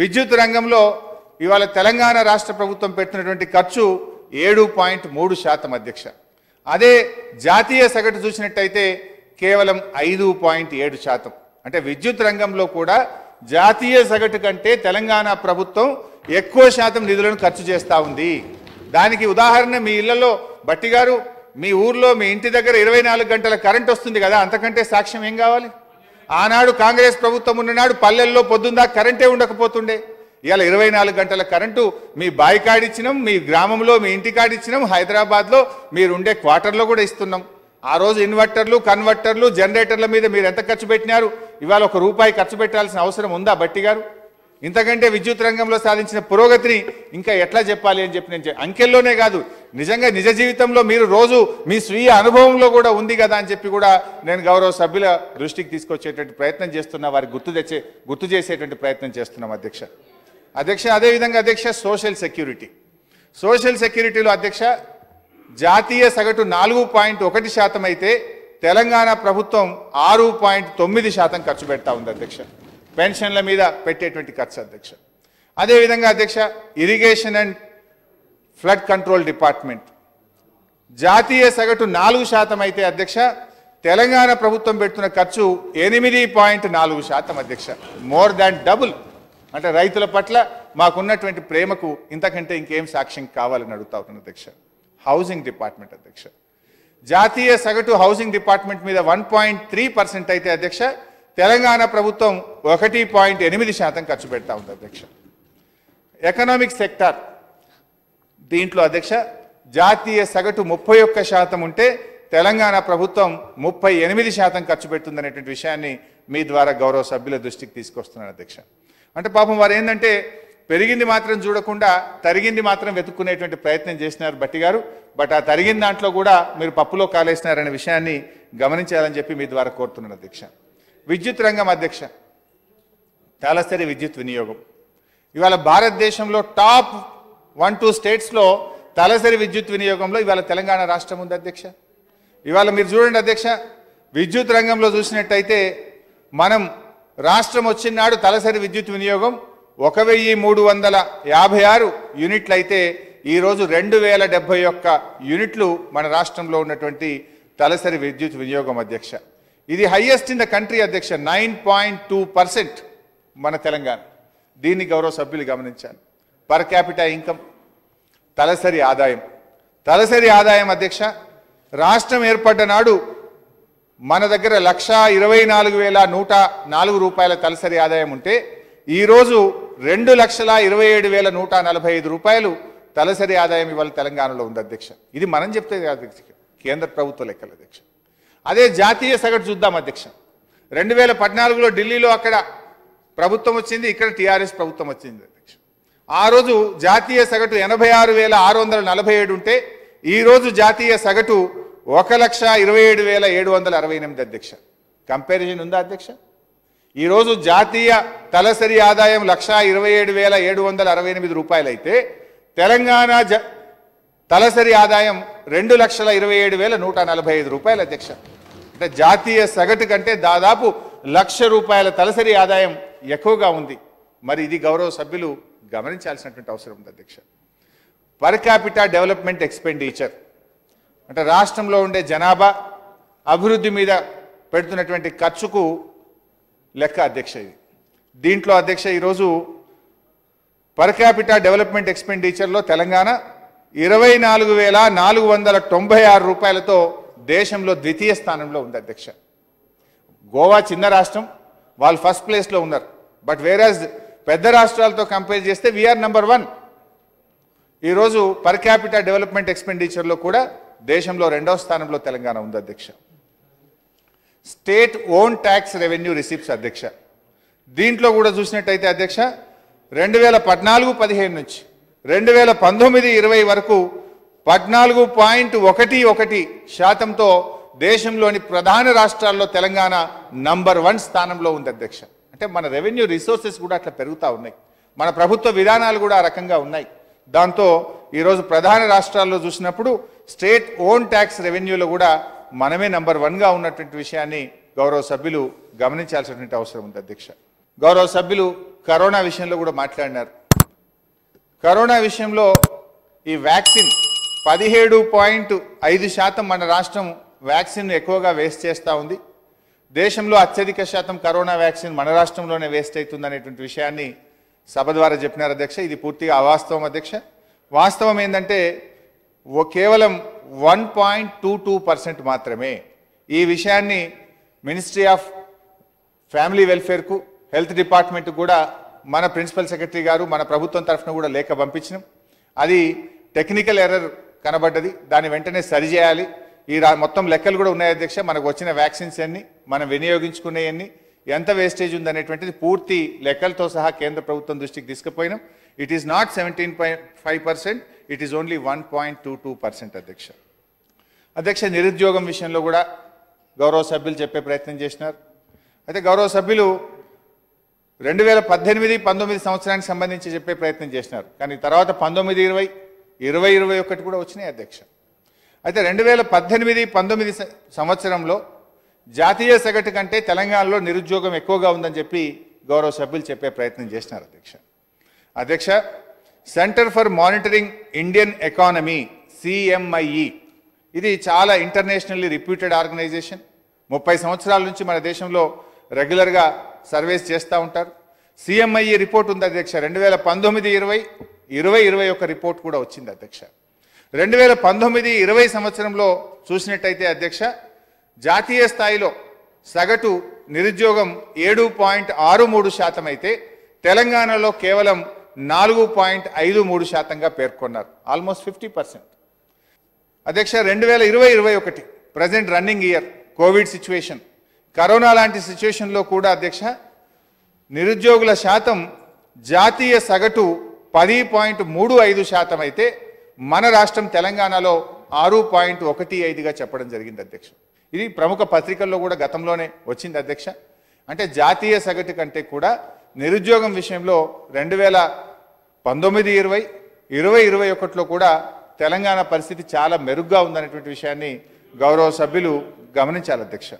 A: విద్యుత్ రంగంలో ఇవాళ తెలంగాణ రాష్ట్ర ప్రభుత్వం పెట్టినటువంటి ఖర్చు ఏడు పాయింట్ మూడు శాతం అధ్యక్ష అదే జాతీయ సగటు చూసినట్టయితే కేవలం ఐదు పాయింట్ ఏడు శాతం అంటే విద్యుత్ రంగంలో కూడా జాతీయ సగటు కంటే తెలంగాణ ప్రభుత్వం ఎక్కువ శాతం నిధులను ఖర్చు చేస్తూ ఉంది దానికి ఉదాహరణ మీ ఇళ్లలో బట్టి గారు మీ ఊర్లో మీ ఇంటి దగ్గర ఇరవై గంటల కరెంట్ వస్తుంది కదా అంతకంటే సాక్ష్యం ఏం కావాలి ఆనాడు కాంగ్రెస్ ప్రభుత్వం ఉన్ననాడు పల్లెల్లో పొద్దుందా కరెంటే ఉండకపోతుండే ఇవాళ ఇరవై నాలుగు గంటల కరెంటు మీ బావి కాడిచ్చినాం మీ గ్రామంలో మీ ఇంటి కాడిచ్చినాం హైదరాబాద్లో మీరుండే క్వార్టర్లో కూడా ఇస్తున్నాం ఆ రోజు ఇన్వర్టర్లు కన్వర్టర్లు జనరేటర్ల మీద మీరు ఎంత ఖర్చు పెట్టినారు ఇవాళ ఒక రూపాయి ఖర్చు పెట్టాల్సిన అవసరం ఉందా బట్టి గారు ఇంతకంటే విద్యుత్ రంగంలో సాధించిన పురోగతిని ఇంకా ఎట్లా చెప్పాలి అని చెప్పి నేను అంకెల్లోనే కాదు నిజంగా నిజ జీవితంలో మీరు రోజు మీ స్వీయ అనుభవంలో కూడా ఉంది కదా అని చెప్పి కూడా నేను గౌరవ సభ్యుల దృష్టికి తీసుకొచ్చేటువంటి ప్రయత్నం చేస్తున్నా వారికి గుర్తు తెచ్చే గుర్తు చేసేటువంటి ప్రయత్నం చేస్తున్నాం అధ్యక్ష అధ్యక్ష అదేవిధంగా అధ్యక్ష సోషల్ సెక్యూరిటీ సోషల్ సెక్యూరిటీలో అధ్యక్ష జాతీయ సగటు నాలుగు పాయింట్ ఒకటి శాతం అయితే తెలంగాణ ప్రభుత్వం ఆరు పాయింట్ తొమ్మిది శాతం ఖర్చు పెడతా ఉంది అధ్యక్ష పెన్షన్ల మీద పెట్టేటువంటి ఖర్చు అధ్యక్ష అదేవిధంగా అధ్యక్ష irrigation and flood control department జాతీయ సగటు నాలుగు శాతం అయితే అధ్యక్ష తెలంగాణ ప్రభుత్వం పెడుతున్న ఖర్చు ఎనిమిది పాయింట్ నాలుగు శాతం అధ్యక్ష మోర్ దాన్ డబుల్ అంటే రైతుల పట్ల మాకున్నటువంటి ప్రేమకు ఇంతకంటే ఇంకేం సాక్ష్యం కావాలని అడుగుతా ఉన్నాను అధ్యక్ష హౌసింగ్ డిపార్ట్మెంట్ అధ్యక్ష జాతీయ సగటు హౌసింగ్ డిపార్ట్మెంట్ మీద వన్ పాయింట్ త్రీ పర్సెంట్ అయితే అధ్యక్ష తెలంగాణ ప్రభుత్వం ఒకటి పాయింట్ ఎనిమిది శాతం ఖర్చు పెడతా ఉంది అధ్యక్ష ఎకనామిక్ సెక్టార్ దీంట్లో అధ్యక్ష జాతీయ సగటు ముప్పై ఒక్క శాతం ఉంటే తెలంగాణ ప్రభుత్వం ముప్పై ఎనిమిది శాతం ఖర్చు పెడుతుందనేటువంటి విషయాన్ని మీ ద్వారా గౌరవ సభ్యుల దృష్టికి తీసుకొస్తున్నాను అధ్యక్ష అంటే పాపం వారు ఏంటంటే పెరిగింది మాత్రం చూడకుండా తరిగింది మాత్రం వెతుక్కునేటువంటి ప్రయత్నం చేసినారు బట్టి గారు బట్ ఆ తరిగిన దాంట్లో కూడా మీరు పప్పులో కాలేసినారనే విషయాన్ని గమనించాలని చెప్పి మీ ద్వారా కోరుతున్నాను అధ్యక్ష విద్యుత్ రంగం అధ్యక్ష తలసరి విద్యుత్ వినియోగం ఇవాళ భారతదేశంలో టాప్ వన్ టూ స్టేట్స్లో తలసరి విద్యుత్ వినియోగంలో ఇవాళ తెలంగాణ రాష్ట్రం ఉంది అధ్యక్ష ఇవాళ మీరు చూడండి అధ్యక్ష విద్యుత్ రంగంలో చూసినట్టయితే మనం రాష్ట్రం వచ్చినాడు తలసరి విద్యుత్ వినియోగం ఒక వెయ్యి మూడు వందల యాభై ఆరు యూనిట్లు అయితే ఈరోజు రెండు వేల డెబ్బై ఒక్క యూనిట్లు మన రాష్ట్రంలో ఉన్నటువంటి తలసరి విద్యుత్ వినియోగం అధ్యక్ష ఇది హయ్యెస్ట్ ఇన్ ద కంట్రీ అధ్యక్ష నైన్ పాయింట్ టూ పర్సెంట్ మన తెలంగాణ దీన్ని గౌరవ సభ్యులు గమనించాను పర్ క్యాపిటా ఇన్కమ్ తలసరి ఆదాయం తలసరి ఆదాయం అధ్యక్ష రాష్ట్రం ఏర్పడ్డ నాడు మన దగ్గర లక్ష ఇరవై నాలుగు వేల నూట నాలుగు రూపాయల తలసరి ఆదాయం ఉంటే ఈరోజు రెండు లక్షల ఇరవై ఏడు వేల నూట నలభై ఐదు రూపాయలు తలసరి ఆదాయం ఇవాళ తెలంగాణలో ఉంది అధ్యక్ష ఇది మనం చెప్తే అధ్యక్ష కేంద్ర ప్రభుత్వ లెక్కలు అధ్యక్ష అదే జాతీయ సగటు చూద్దాం అధ్యక్ష రెండు వేల పద్నాలుగులో ఢిల్లీలో అక్కడ ప్రభుత్వం వచ్చింది ఇక్కడ టీఆర్ఎస్ ప్రభుత్వం వచ్చింది అధ్యక్ష ఆ రోజు జాతీయ సగటు ఎనభై ఆరు వేల ఆరు వందల నలభై ఏడు ఉంటే ఈరోజు జాతీయ సగటు ఒక లక్ష ఇరవై ఏడు వేల ఏడు వందల అరవై ఎనిమిది అధ్యక్ష కంపారిజన్ ఉందా అధ్యక్ష ఈరోజు జాతీయ తలసరి ఆదాయం లక్ష ఇరవై ఏడు వేల ఏడు వందల అరవై ఎనిమిది రూపాయలైతే తెలంగాణ జ తలసరి ఆదాయం రెండు లక్షల ఇరవై ఏడు వేల నూట నలభై ఐదు రూపాయలు అధ్యక్ష అంటే జాతీయ సగటు కంటే దాదాపు లక్ష రూపాయల తలసరి ఆదాయం ఎక్కువగా ఉంది మరి ఇది గౌరవ సభ్యులు గమనించాల్సినటువంటి అవసరం ఉంది అధ్యక్ష పర్ క్యాపిటా డెవలప్మెంట్ ఎక్స్పెండిచర్ అంటే రాష్ట్రంలో ఉండే జనాభా అభివృద్ధి మీద పెడుతున్నటువంటి ఖర్చుకు లెక్క అధ్యక్ష ఇది దీంట్లో అధ్యక్ష ఈరోజు పర్ క్యాపిటా డెవలప్మెంట్ ఎక్స్పెండిచర్లో తెలంగాణ ఇరవై నాలుగు వేల నాలుగు వందల తొంభై ఆరు రూపాయలతో దేశంలో ద్వితీయ స్థానంలో ఉంది అధ్యక్ష గోవా చిన్న రాష్ట్రం వాళ్ళు ఫస్ట్ ప్లేస్లో ఉన్నారు బట్ వేరాజ్ పెద్ద రాష్ట్రాలతో కంపేర్ చేస్తే వీఆర్ నెంబర్ వన్ ఈరోజు పర్ క్యాపిటల్ డెవలప్మెంట్ ఎక్స్పెండిచర్లో కూడా దేశంలో రెండవ స్థానంలో తెలంగాణ ఉంది అధ్యక్ష state own tax revenue receipts అధ్యక్ష దీంట్లో కూడా చూసినట్టయితే అధ్యక్ష రెండు వేల పద్నాలుగు పదిహేను నుంచి రెండు వేల పంతొమ్మిది ఇరవై వరకు పద్నాలుగు పాయింట్ ఒకటి ఒకటి శాతంతో దేశంలోని ప్రధాన రాష్ట్రాల్లో తెలంగాణ నంబర్ వన్ స్థానంలో ఉంది అధ్యక్ష అంటే మన రెవెన్యూ రిసోర్సెస్ కూడా అట్లా పెరుగుతూ ఉన్నాయి మన ప్రభుత్వ విధానాలు కూడా ఆ రకంగా ఉన్నాయి దాంతో ఈరోజు ప్రధాన రాష్ట్రాల్లో చూసినప్పుడు స్టేట్ ఓన్ ట్యాక్స్ రెవెన్యూలో కూడా మనమే నంబర్ వన్గా ఉన్నటువంటి విషయాన్ని గౌరవ సభ్యులు గమనించాల్సినటువంటి అవసరం ఉంది అధ్యక్ష గౌరవ సభ్యులు కరోనా విషయంలో కూడా మాట్లాడినారు కరోనా విషయంలో ఈ వ్యాక్సిన్ పదిహేడు పాయింట్ ఐదు శాతం మన రాష్ట్రం వ్యాక్సిన్ ఎక్కువగా వేస్ట్ చేస్తూ ఉంది దేశంలో అత్యధిక శాతం కరోనా వ్యాక్సిన్ మన రాష్ట్రంలోనే వేస్ట్ అవుతుంది అనేటువంటి విషయాన్ని సభ ద్వారా చెప్పినారు అధ్యక్ష ఇది పూర్తిగా అవాస్తవం అధ్యక్ష వాస్తవం ఏంటంటే ఓ కేవలం one point two two percent మాత్రమే ఈ విషయాన్ని మినిస్ట్రీ ఆఫ్ ఫ్యామిలీ వెల్ఫేర్కు హెల్త్ డిపార్ట్మెంట్ కూడా మన ప్రిన్సిపల్ సెక్రటరీ గారు మన ప్రభుత్వం తరఫున కూడా లేఖ పంపించినాం అది టెక్నికల్ ఎర్రర్ కనబడ్డది దాన్ని వెంటనే సరిచేయాలి ఈ మొత్తం లెక్కలు కూడా ఉన్నాయి అధ్యక్ష మనకు వచ్చిన వ్యాక్సిన్స్ అన్ని మనం వినియోగించుకునేవన్నీ ఎంత వేస్టేజ్ ఉందనేటువంటిది పూర్తి లెక్కలతో సహా కేంద్ర ప్రభుత్వం దృష్టికి తీసుకుపోయినాం it is not seventeen five percent it is only one point two two percent అధ్యక్ష అధ్యక్ష నిరుద్యోగం విషయంలో కూడా గౌరవ సభ్యులు చెప్పే ప్రయత్నం చేసినారు అయితే గౌరవ సభ్యులు రెండు వేల పద్దెనిమిది పంతొమ్మిది సంవత్సరానికి సంబంధించి చెప్పే ప్రయత్నం చేసినారు కానీ తర్వాత పంతొమ్మిది ఇరవై ఇరవై ఇరవై ఒకటి కూడా వచ్చినాయి అధ్యక్ష అయితే రెండు వేల పద్దెనిమిది పంతొమ్మిది సంవత్సరంలో జాతీయ సగటు కంటే తెలంగాణలో నిరుద్యోగం ఎక్కువగా ఉందని చెప్పి గౌరవ సభ్యులు చెప్పే ప్రయత్నం చేసినారు అధ్యక్ష అధ్యక్ష centre for monitoring Indian economy CMIE ఇది చాలా ఇంటర్నేషనల్లీ రిప్యూటెడ్ ఆర్గనైజేషన్ ముప్పై సంవత్సరాల నుంచి మన దేశంలో రెగ్యులర్గా సర్వేస్ చేస్తూ ఉంటారు సిఎంఐఈ రిపోర్ట్ ఉంది అధ్యక్ష రెండు వేల పంతొమ్మిది ఇరవై ఇరవై ఇరవై ఒక రిపోర్ట్ కూడా వచ్చింది అధ్యక్ష రెండు వేల పంతొమ్మిది ఇరవై సంవత్సరంలో చూసినట్టయితే అధ్యక్ష జాతీయ స్థాయిలో సగటు నిరుద్యోగం ఏడు పాయింట్ ఆరు మూడు శాతం అయితే తెలంగాణలో కేవలం నాలుగు పాయింట్ ఐదు మూడు శాతంగా పేర్కొన్నారు ఆల్మోస్ట్ ఫిఫ్టీ పర్సెంట్ అధ్యక్ష రెండు వేల ఇరవై ఇరవై ఒకటి present running year Covid situation corona లాంటి సిచ్యువేషన్లో కూడా అధ్యక్ష నిరుద్యోగుల శాతం జాతీయ సగటు పది పాయింట్ మూడు ఐదు శాతం అయితే మన రాష్ట్రం తెలంగాణలో ఆరు పాయింట్ ఒకటి ఐదుగా చెప్పడం జరిగింది అధ్యక్ష ఇది ప్రముఖ పత్రికల్లో కూడా గతంలోనే వచ్చింది అధ్యక్ష అంటే జాతీయ సగటు కంటే కూడా నిరుద్యోగం విషయంలో రెండు వేల పంతొమ్మిది ఇరవై ఇరవై ఇరవై ఒకటిలో కూడా తెలంగాణ పరిస్థితి చాలా మెరుగ్గా ఉందనేటువంటి విషయాన్ని గౌరవ సభ్యులు గమనించాలి అధ్యక్ష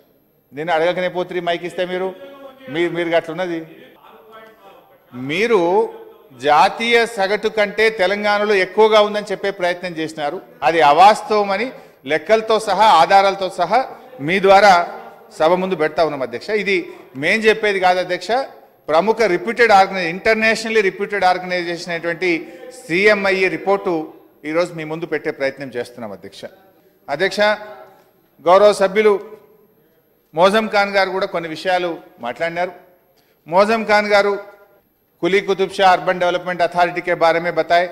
A: నేను అడగకనే పోతే మైక్ ఇస్తే మీరు మీరు మీరు ఉన్నది మీరు జాతీయ సగటు కంటే తెలంగాణలో ఎక్కువగా ఉందని చెప్పే ప్రయత్నం చేసినారు అది అవాస్తవమని లెక్కలతో సహా ఆధారాలతో సహా మీ ద్వారా సభ ముందు పెడతా ఉన్నాం అధ్యక్ష ఇది మేం చెప్పేది కాదు అధ్యక్ష ప్రముఖ reputed organise internationally reputed organisation అయినటువంటి సిఎంఐఏ రిపోర్టు ఈరోజు మీ ముందు పెట్టే ప్రయత్నం చేస్తున్నాం అధ్యక్ష అధ్యక్ష గౌరవ సభ్యులు మోజం ఖాన్ గారు కూడా కొన్ని విషయాలు మాట్లాడినారు మోజం ఖాన్ గారు Quli Qutub Shah urban development authority के बारे में बताए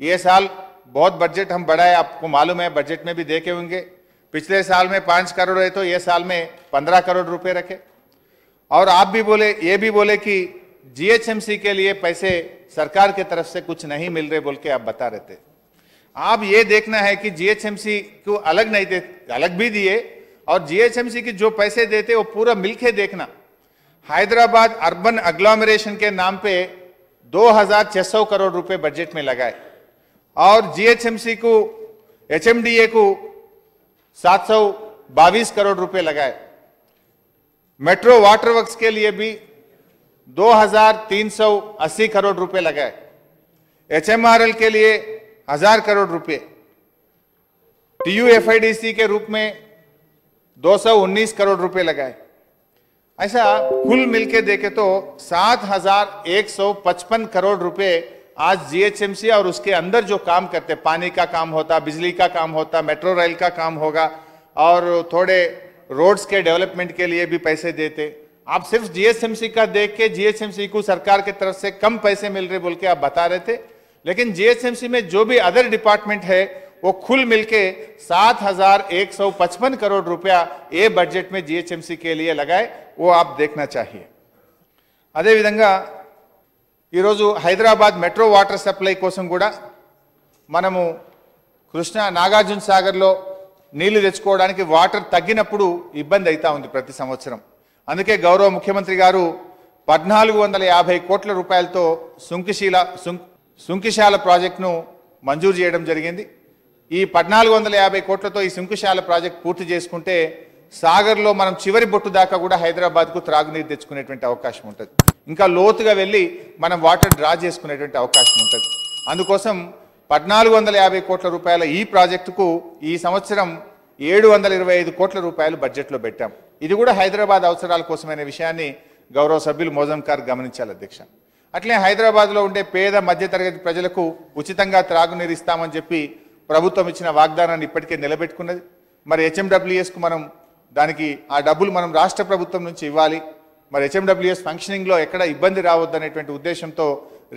A: ये साल बहुत बजट हम बढ़ाए आपको मालूम है बजट में भी देखे होंगे पिछले साल में पाँच करोड़ रहे तो ये साल में पंद्रह करोड़ रुपए रखे और आप भी बोले ये भी बोले कि जीएचएमसी के लिए पैसे सरकार की तरफ से कुछ नहीं मिल रहे बोल के आप बता रहे थे आप ये देखना है कि जीएचएमसी को अलग नहीं दे अलग भी दिए और जीएचएमसी के जो पैसे देते वो पूरा मिलके देखना हैदराबाद अर्बन अग्लोमरेशन के नाम पे 2,600 करोड़ रुपए बजट में लगाए और जीएचएमसी को एचएमडीए को सात सौ करोड़ रुपए लगाए मेट्रो वाटर वर्क्स के लिए भी 2,380 करोड़ रुपए लगाए एचएमआरएल के लिए हजार करोड़ रुपए टीयूएफआईडीसी के रूप में 219 करोड़ रुपए लगाए ऐसा कुल मिलके देखे तो सात हजार एक सौ पचपन करोड़ रुपए आज जीएचएमसी और उसके अंदर जो काम करते पानी का काम होता बिजली का काम होता मेट्रो रेल का काम होगा और थोड़े रोड्स के डेवलपमेंट के लिए भी पैसे देते आप सिर्फ जीएसएमसी का देख के जीएसएमसी को सरकार की तरफ से कम पैसे मिल रहे बोल के आप बता रहे थे लेकिन जीएसएमसी में जो भी अदर डिपार्टमेंट है वो कुल मिलके 7,155 करोड़ रुपया ఏ బడ్జెట్ में జీహెచ్ఎంసీ के लिए लगाए वो आप देखना चाहिए అదేవిధంగా ఈరోజు హైదరాబాద్ మెట్రో వాటర్ సప్లై కోసం కూడా మనము కృష్ణా నాగార్జున సాగర్లో నీళ్లు తెచ్చుకోవడానికి వాటర్ తగ్గినప్పుడు ఇబ్బంది అవుతూ ఉంది ప్రతి సంవత్సరం అందుకే గౌరవ ముఖ్యమంత్రి గారు పద్నాలుగు వందల యాభై కోట్ల రూపాయలతో సుంకిశీల శుంకిశాల ప్రాజెక్టును మంజూరు చేయడం జరిగింది ఈ పద్నాలుగు వందల యాభై కోట్లతో ఈ శంకుశాల ప్రాజెక్ట్ పూర్తి చేసుకుంటే సాగర్లో మనం చివరి బొట్టు దాకా కూడా హైదరాబాద్కు త్రాగునీరు తెచ్చుకునేటువంటి అవకాశం ఉంటుంది ఇంకా లోతుగా వెళ్ళి మనం వాటర్ డ్రా చేసుకునేటువంటి అవకాశం ఉంటుంది అందుకోసం పద్నాలుగు వందల యాభై కోట్ల రూపాయల ఈ ప్రాజెక్టుకు ఈ సంవత్సరం ఏడు వందల ఇరవై ఐదు కోట్ల రూపాయలు బడ్జెట్లో పెట్టాం ఇది కూడా హైదరాబాద్ అవసరాల కోసమైన విషయాన్ని గౌరవ సభ్యులు మోజంకార్ గమనించాలి అధ్యక్ష అట్లే హైదరాబాద్లో ఉండే పేద మధ్యతరగతి ప్రజలకు ఉచితంగా త్రాగునీరు ఇస్తామని చెప్పి ప్రభుత్వం ఇచ్చిన వాగ్దానాన్ని ఇప్పటికే నిలబెట్టుకున్నది మరి హెచ్ఎండబ్ల్యూఎస్కు మనం దానికి ఆ డబ్బులు మనం రాష్ట్ర ప్రభుత్వం నుంచి ఇవ్వాలి మరి హెచ్ఎండబ్ల్యూఎస్ ఫంక్షనింగ్లో ఎక్కడ ఇబ్బంది రావద్దనేటువంటి ఉద్దేశంతో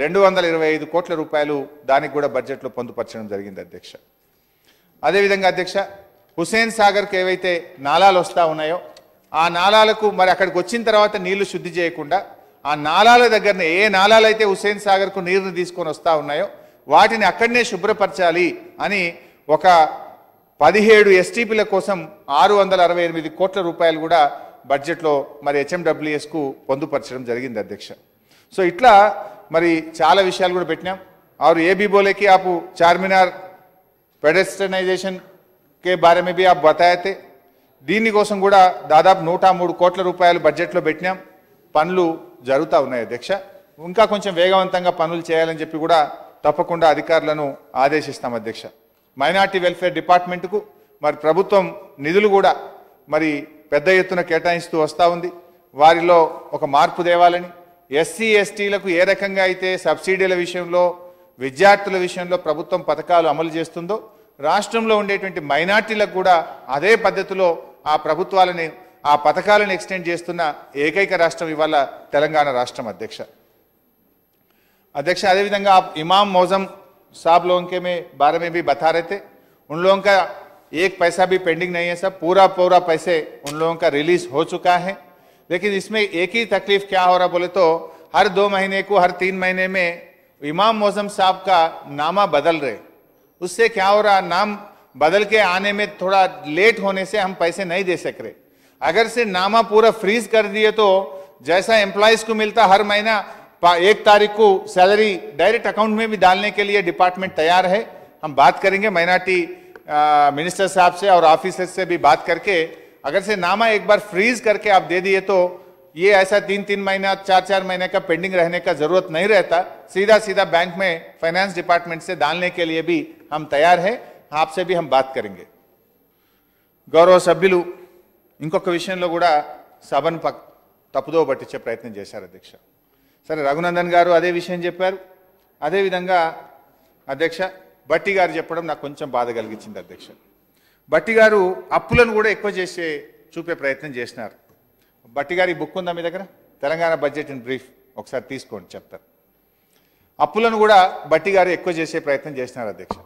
A: రెండు వందల ఇరవై ఐదు కోట్ల రూపాయలు దానికి కూడా బడ్జెట్లో పొందుపరచడం జరిగింది అధ్యక్ష అదేవిధంగా అధ్యక్ష హుసేన్ సాగర్కి ఏవైతే నాళాలు వస్తూ ఉన్నాయో ఆ నాళాలకు మరి అక్కడికి వచ్చిన తర్వాత నీళ్లు శుద్ధి చేయకుండా ఆ నాలాల దగ్గరనే ఏ నాళాలైతే హుసేన్ సాగర్కు నీరుని తీసుకొని వస్తూ ఉన్నాయో వాటిని అక్కడనే శుభ్రపరచాలి అని ఒక పదిహేడు ఎస్టీపీల కోసం ఆరు వందల అరవై ఎనిమిది కోట్ల రూపాయలు కూడా బడ్జెట్లో మరి హెచ్ఎండబ్ల్యూఎస్కు పొందుపరచడం జరిగింది అధ్యక్ష సో ఇట్లా మరి చాలా విషయాలు కూడా పెట్టినాం ఆరు ఏబీ బోలేకి ఆపు చార్మినార్ పెడెస్టనైజేషన్ కే బారే బి ఆ బతాయతే దీనికోసం కూడా దాదాపు నూట మూడు కోట్ల రూపాయలు బడ్జెట్లో పెట్టినాం పనులు జరుగుతూ ఉన్నాయి అధ్యక్ష ఇంకా కొంచెం వేగవంతంగా పనులు చేయాలని చెప్పి కూడా తప్పకుండా అధికారులను ఆదేశిస్తాం అధ్యక్ష మైనార్టీ వెల్ఫేర్ డిపార్ట్మెంట్కు మరి ప్రభుత్వం నిధులు కూడా మరి పెద్ద ఎత్తున కేటాయిస్తూ వస్తూ ఉంది వారిలో ఒక మార్పు తేవాలని ఎస్సీ ఎస్టీలకు ఏ రకంగా అయితే సబ్సిడీల విషయంలో విద్యార్థుల విషయంలో ప్రభుత్వం పథకాలు అమలు చేస్తుందో రాష్ట్రంలో ఉండేటువంటి మైనార్టీలకు కూడా అదే పద్ధతిలో ఆ ప్రభుత్వాలని ఆ పథకాలను ఎక్స్టెండ్ చేస్తున్న ఏకైక రాష్ట్రం ఇవాళ తెలంగాణ రాష్ట్రం అధ్యక్ష अध्यक्ष अदेविधा आप इमाम मौजम साहब लोगों के में बारे में भी बता रहे थे उन लोगों का एक पैसा भी पेंडिंग नहीं है सब पूरा पूरा पैसे उन लोगों का रिलीज हो चुका है लेकिन इसमें एक ही तकलीफ क्या हो रहा बोले तो हर दो महीने को हर तीन महीने में इमाम मौजम साहब का नामा बदल रहे उससे क्या हो रहा नाम बदल के आने में थोड़ा लेट होने से हम पैसे नहीं दे सक रहे अगर से नामा पूरा फ्रीज कर दिए तो जैसा एम्प्लॉयज को मिलता हर महीना एक तारीख को सैलरी डायरेक्ट अकाउंट में भी डालने के लिए डिपार्टमेंट तैयार है हम बात करेंगे माइनॉरिटी मिनिस्टर साहब से और ऑफिसर से भी बात करके अगर से नामा एक बार फ्रीज करके आप दे दिए तो ये ऐसा तीन तीन महीना चार चार महीने का पेंडिंग रहने का जरूरत नहीं रहता सीधा सीधा बैंक में फाइनेंस डिपार्टमेंट से डालने के लिए भी हम तैयार है आपसे भी हम बात करेंगे गौरव సభ్యులు ఇంకొక विषय కూడా సభను తప్పుదో పట్టించే प्रयत्न చేశారు अध्यक्ष సరే రఘునందన్ గారు అదే విషయం చెప్పారు అదేవిధంగా అధ్యక్ష బట్టి గారు చెప్పడం నాకు కొంచెం బాధ కలిగించింది అధ్యక్ష బట్టి గారు అప్పులను కూడా ఎక్కువ చేసే చూపే ప్రయత్నం చేసినారు బట్టి గారి బుక్ ఉందా మీ దగ్గర తెలంగాణ బడ్జెట్ ఇన్ బ్రీఫ్ ఒకసారి తీసుకోండి చెప్తారు అప్పులను కూడా బట్టి గారు ఎక్కువ చేసే ప్రయత్నం చేసినారు అధ్యక్ష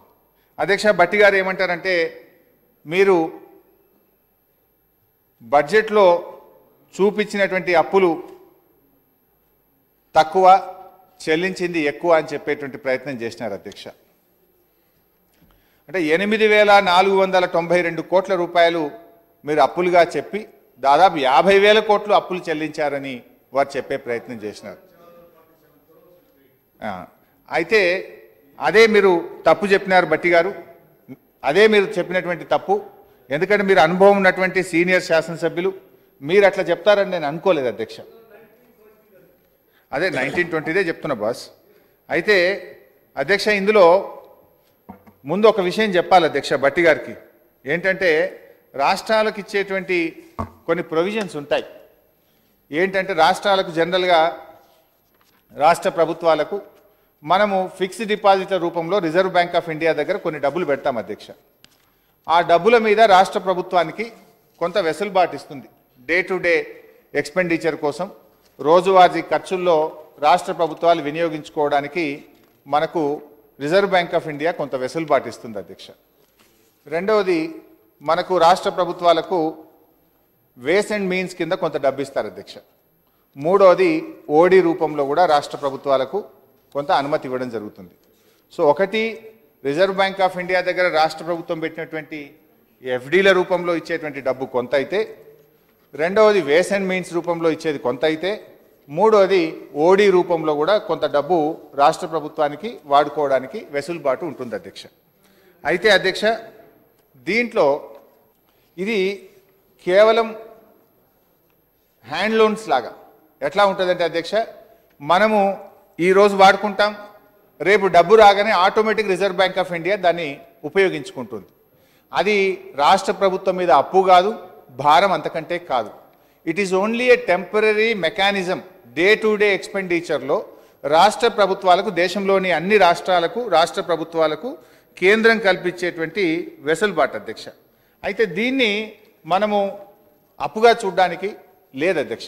A: అధ్యక్ష బట్టి గారు ఏమంటారంటే మీరు బడ్జెట్లో చూపించినటువంటి అప్పులు తక్కువ చెల్లించింది ఎక్కువ అని చెప్పేటువంటి ప్రయత్నం చేసినారు అధ్యక్ష అంటే ఎనిమిది వేల నాలుగు వందల తొంభై రెండు కోట్ల రూపాయలు మీరు అప్పులుగా చెప్పి దాదాపు యాభై వేల కోట్లు అప్పులు చెల్లించారని వారు చెప్పే ప్రయత్నం చేసినారు అయితే అదే మీరు తప్పు చెప్పినారు బట్టి గారు అదే మీరు చెప్పినటువంటి తప్పు ఎందుకంటే మీరు అనుభవం ఉన్నటువంటి సీనియర్ శాసనసభ్యులు మీరు అట్లా చెప్తారని నేను అనుకోలేదు అధ్యక్ష అదే నైన్టీన్ ట్వంటీదే చెప్తున్నా బాస్ అయితే అధ్యక్ష ఇందులో ముందు ఒక విషయం చెప్పాలి అధ్యక్ష భట్టి గారికి ఏంటంటే రాష్ట్రాలకు ఇచ్చేటువంటి కొన్ని ప్రొవిజన్స్ ఉంటాయి ఏంటంటే రాష్ట్రాలకు జనరల్గా రాష్ట్ర ప్రభుత్వాలకు మనము ఫిక్స్డ్ డిపాజిట్ల రూపంలో రిజర్వ్ బ్యాంక్ ఆఫ్ ఇండియా దగ్గర కొన్ని డబ్బులు పెడతాం అధ్యక్ష ఆ డబ్బుల మీద రాష్ట్ర ప్రభుత్వానికి కొంత వెసులుబాటు ఇస్తుంది డే టు డే ఎక్స్పెండిచర్ కోసం రోజువారీ ఖర్చుల్లో రాష్ట్ర ప్రభుత్వాలు వినియోగించుకోవడానికి మనకు రిజర్వ్ బ్యాంక్ ఆఫ్ ఇండియా కొంత వెసులుబాటు ఇస్తుంది అధ్యక్ష రెండవది మనకు రాష్ట్ర ప్రభుత్వాలకు వేస్ అండ్ మీన్స్ కింద కొంత డబ్బు ఇస్తారు అధ్యక్ష మూడవది ఓడీ రూపంలో కూడా రాష్ట్ర ప్రభుత్వాలకు కొంత అనుమతి ఇవ్వడం జరుగుతుంది సో ఒకటి రిజర్వ్ బ్యాంక్ ఆఫ్ ఇండియా దగ్గర రాష్ట్ర ప్రభుత్వం పెట్టినటువంటి ఎఫ్డీల రూపంలో ఇచ్చేటువంటి డబ్బు కొంత అయితే రెండవది వేస్ అండ్ మీన్స్ రూపంలో ఇచ్చేది కొంత అయితే మూడవది ఓడి రూపంలో కూడా కొంత డబ్బు రాష్ట్ర ప్రభుత్వానికి వాడుకోవడానికి వెసులుబాటు ఉంటుంది అధ్యక్ష అయితే అధ్యక్ష దీంట్లో ఇది కేవలం హ్యాండ్ లోన్స్ లాగా ఎట్లా ఉంటుందంటే అధ్యక్ష మనము ఈరోజు వాడుకుంటాం రేపు డబ్బు రాగానే automatic Reserve Bank of India దాన్ని ఉపయోగించుకుంటుంది అది రాష్ట్ర ప్రభుత్వం మీద అప్పు కాదు భారం అంతకంటే కాదు it is only a temporary mechanism day to day ఎక్స్పెండిచర్లో రాష్ట్ర ప్రభుత్వాలకు దేశంలోని అన్ని రాష్ట్రాలకు రాష్ట్ర ప్రభుత్వాలకు కేంద్రం కల్పించేటువంటి వెసులుబాటు అధ్యక్ష అయితే దీన్ని మనము అప్పుగా చూడడానికి లేదు అధ్యక్ష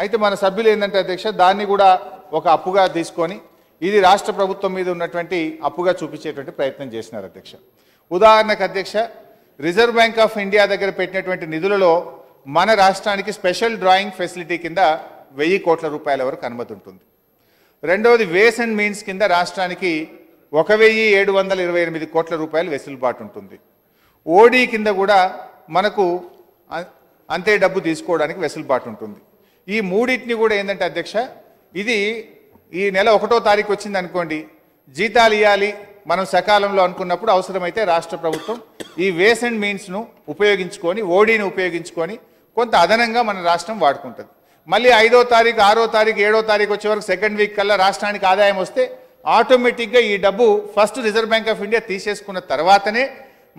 A: అయితే మన సభ్యులు ఏంటంటే అధ్యక్ష దాన్ని కూడా ఒక అప్పుగా తీసుకొని ఇది రాష్ట్ర ప్రభుత్వం మీద ఉన్నటువంటి అప్పుగా చూపించేటువంటి ప్రయత్నం చేసినారు అధ్యక్ష ఉదాహరణకు అధ్యక్ష రిజర్వ్ బ్యాంక్ ఆఫ్ ఇండియా దగ్గర పెట్టినటువంటి నిధులలో మన రాష్ట్రానికి స్పెషల్ డ్రాయింగ్ ఫెసిలిటీ కింద వెయ్యి కోట్ల రూపాయల వరకు అనుమతి ఉంటుంది రెండవది వేస్ అండ్ మీన్స్ కింద రాష్ట్రానికి ఒక వెయ్యి ఏడు వందల ఇరవై ఎనిమిది కోట్ల రూపాయలు వెసులుబాటు ఉంటుంది ఓడీ కింద కూడా మనకు అంతే డబ్బు తీసుకోవడానికి వెసులుబాటు ఉంటుంది ఈ మూడింటిని కూడా ఏంటంటే అధ్యక్ష ఇది ఈ నెల ఒకటో తారీఖు వచ్చింది అనుకోండి జీతాలు ఇవ్వాలి మనం సకాలంలో అనుకున్నప్పుడు అవసరమైతే రాష్ట్ర ప్రభుత్వం ఈ వేస్ అండ్ మీన్స్ను ఉపయోగించుకొని ఓడీని ఉపయోగించుకొని కొంత అదనంగా మన రాష్ట్రం వాడుకుంటుంది మళ్ళీ ఐదో తారీఖు ఆరో తారీఖు ఏడో తారీఖు వచ్చే వరకు సెకండ్ వీక్ కల్లా రాష్ట్రానికి ఆదాయం వస్తే ఆటోమేటిక్గా ఈ డబ్బు first Reserve Bank of India తీసేసుకున్న తర్వాతనే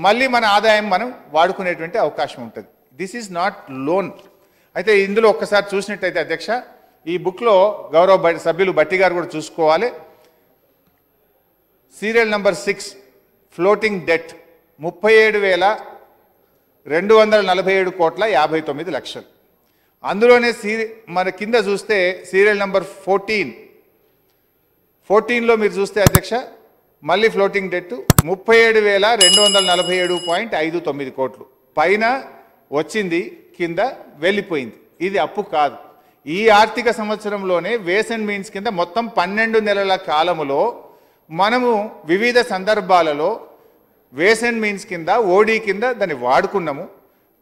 A: మళ్ళీ మన ఆదాయం మనం వాడుకునేటువంటి అవకాశం ఉంటుంది దిస్ ఈజ్ నాట్ లోన్ అయితే ఇందులో ఒక్కసారి చూసినట్టయితే అధ్యక్ష ఈ బుక్లో గౌరవ సభ్యులు బట్టి గారు కూడా చూసుకోవాలి serial number six floating debt ముప్పై ఏడు వేల రెండు వందల నలభై ఏడు కోట్ల యాభై తొమ్మిది లక్షలు అందులోనే సీరి మన కింద చూస్తే సీరియల్ నంబర్ ఫోర్టీన్ ఫోర్టీన్లో మీరు చూస్తే అధ్యక్ష మళ్ళీ ఫ్లోటింగ్ డెట్ ముప్పై ఏడు వేల రెండు వందల నలభై ఏడు పాయింట్ ఐదు తొమ్మిది కోట్లు పైన వచ్చింది కింద వెళ్ళిపోయింది ఇది అప్పు కాదు ఈ ఆర్థిక సంవత్సరంలోనే వేస్ అండ్ మీన్స్ కింద మొత్తం పన్నెండు నెలల కాలములో మనము వివిధ సందర్భాలలో వేసన్ మీన్స్ కింద ఓడీ కింద దాన్ని వాడుకున్నాము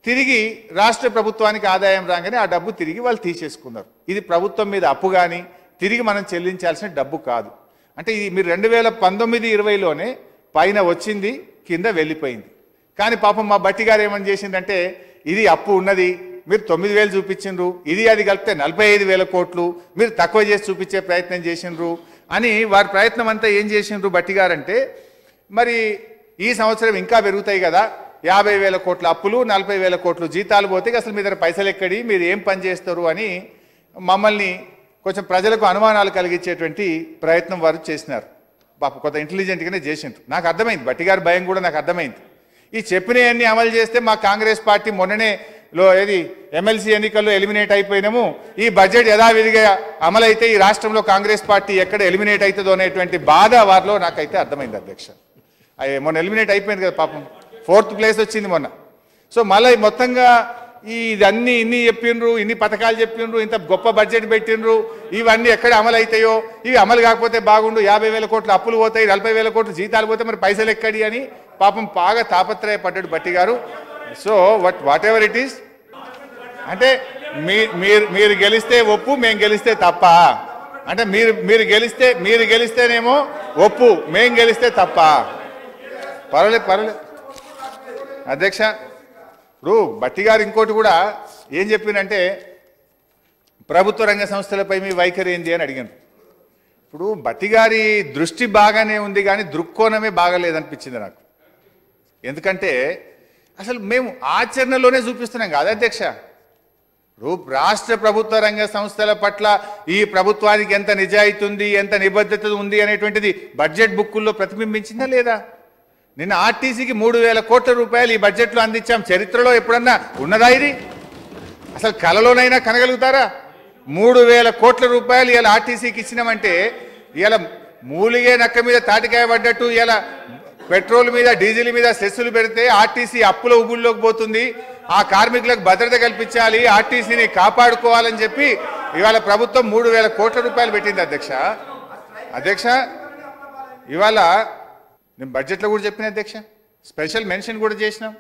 A: తిరిగి రాష్ట్ర ప్రభుత్వానికి ఆదాయం రాగానే ఆ డబ్బు తిరిగి వాళ్ళు తీసేసుకున్నారు ఇది ప్రభుత్వం మీద అప్పు కానీ తిరిగి మనం చెల్లించాల్సిన డబ్బు కాదు అంటే ఇది మీరు రెండు వేల పంతొమ్మిది ఇరవైలోనే పైన వచ్చింది కింద వెళ్ళిపోయింది కానీ పాపం మా బట్టి గారు ఏమని చేసిందంటే ఇది అప్పు ఉన్నది మీరు తొమ్మిది వేలు చూపించిండ్రు ఇది అది కలిపితే నలభై ఐదు వేల కోట్లు మీరు తక్కువ చేసి చూపించే ప్రయత్నం చేసిండ్రు అని వారి ప్రయత్నం అంతా ఏం చేసినారు బట్టిగారంటే గారంటే మరి ఈ సంవత్సరం ఇంకా పెరుగుతాయి కదా యాభై వేల కోట్ల అప్పులు నలభై వేల కోట్లు జీతాలు పోతే అసలు మీ దగ్గర పైసలు ఎక్కడి మీరు ఏం పని చేస్తారు అని మమ్మల్ని కొంచెం ప్రజలకు అనుమానాలు కలిగించేటువంటి ప్రయత్నం వారు చేసినారు పాప కొంత ఇంటెలిజెంట్గానే చేసిండ్రు నాకు అర్థమైంది బట్టి గారి భయం కూడా నాకు అర్థమైంది ఈ చెప్పినవన్నీ అమలు చేస్తే మా కాంగ్రెస్ పార్టీ మొన్ననే లో ఏది ఎమ్మెల్సీ ఎన్నికల్లో ఎలిమినేట్ అయిపోయినాము ఈ బడ్జెట్ యథావిధిగా అమలైతే ఈ రాష్ట్రంలో కాంగ్రెస్ పార్టీ ఎక్కడ ఎలిమినేట్ అవుతుందో అనేటువంటి బాధ వారిలో నాకైతే అర్థమైంది అధ్యక్ష మొన్న ఎలిమినేట్ అయిపోయింది కదా పాపం ఫోర్త్ ప్లేస్ వచ్చింది మొన్న సో మళ్ళీ మొత్తంగా ఈ ఇదన్నీ ఇన్ని చెప్పిండ్రు ఇన్ని పథకాలు చెప్పిండ్రు ఇంత గొప్ప బడ్జెట్ పెట్టిండ్రు ఇవన్నీ ఎక్కడ అమలు అవుతాయో ఇవి అమలు కాకపోతే బాగుండు యాభై వేల కోట్లు అప్పులు పోతాయి నలభై వేల కోట్లు జీతాలు పోతే మరి పైసలు ఎక్కడి అని పాపం బాగా తాపత్రయపడ్డాడు బట్టి గారు so what whatever it is అంటే మీరు మీరు గెలిస్తే ఒప్పు మేము గెలిస్తే తప్ప అంటే మీరు మీరు గెలిస్తే మీరు గెలిస్తేనేమో ఒప్పు మేము గెలిస్తే తప్ప పర్వాలేదు పర్వాలేదు అధ్యక్ష ఇప్పుడు బట్టి గారు ఇంకోటి కూడా ఏం చెప్పిందంటే ప్రభుత్వ రంగ సంస్థలపై మీ వైఖరి ఏంది అని అడిగాను ఇప్పుడు బట్టి గారి దృష్టి బాగానే ఉంది కానీ దృక్కోణమే బాగలేదనిపించింది నాకు ఎందుకంటే అసలు మేము ఆచరణలోనే చూపిస్తున్నాం కాదు అధ్యక్ష రాష్ట్ర ప్రభుత్వ రంగ సంస్థల పట్ల ఈ ప్రభుత్వానికి ఎంత నిజాయితీ ఉంది ఎంత నిబద్ధత ఉంది అనేటువంటిది బడ్జెట్ బుక్కుల్లో ప్రతిబింబించిందా లేదా నిన్న ఆర్టీసీకి మూడు వేల కోట్ల రూపాయలు ఈ బడ్జెట్లో అందించాం చరిత్రలో ఎప్పుడన్నా ఉన్నదా ఇది అసలు కలలోనైనా కనగలుగుతారా మూడు వేల కోట్ల రూపాయలు ఇలా ఆర్టీసీకి ఇచ్చినామంటే ఇలా మూలిగే నక్క మీద తాటికాయ పడ్డట్టు ఇలా పెట్రోల్ మీద డీజిల్ మీద సెస్సులు పెడితే ఆర్టీసీ అప్పుల ఉబుల్లోకి పోతుంది ఆ కార్మికులకు భద్రత కల్పించాలి ఆర్టీసీని కాపాడుకోవాలని చెప్పి ఇవాళ ప్రభుత్వం మూడు వేల కోట్ల రూపాయలు పెట్టింది అధ్యక్ష అధ్యక్ష ఇవాళ నేను బడ్జెట్లో కూడా చెప్పిన అధ్యక్ష స్పెషల్ మెన్షన్ కూడా చేసినాం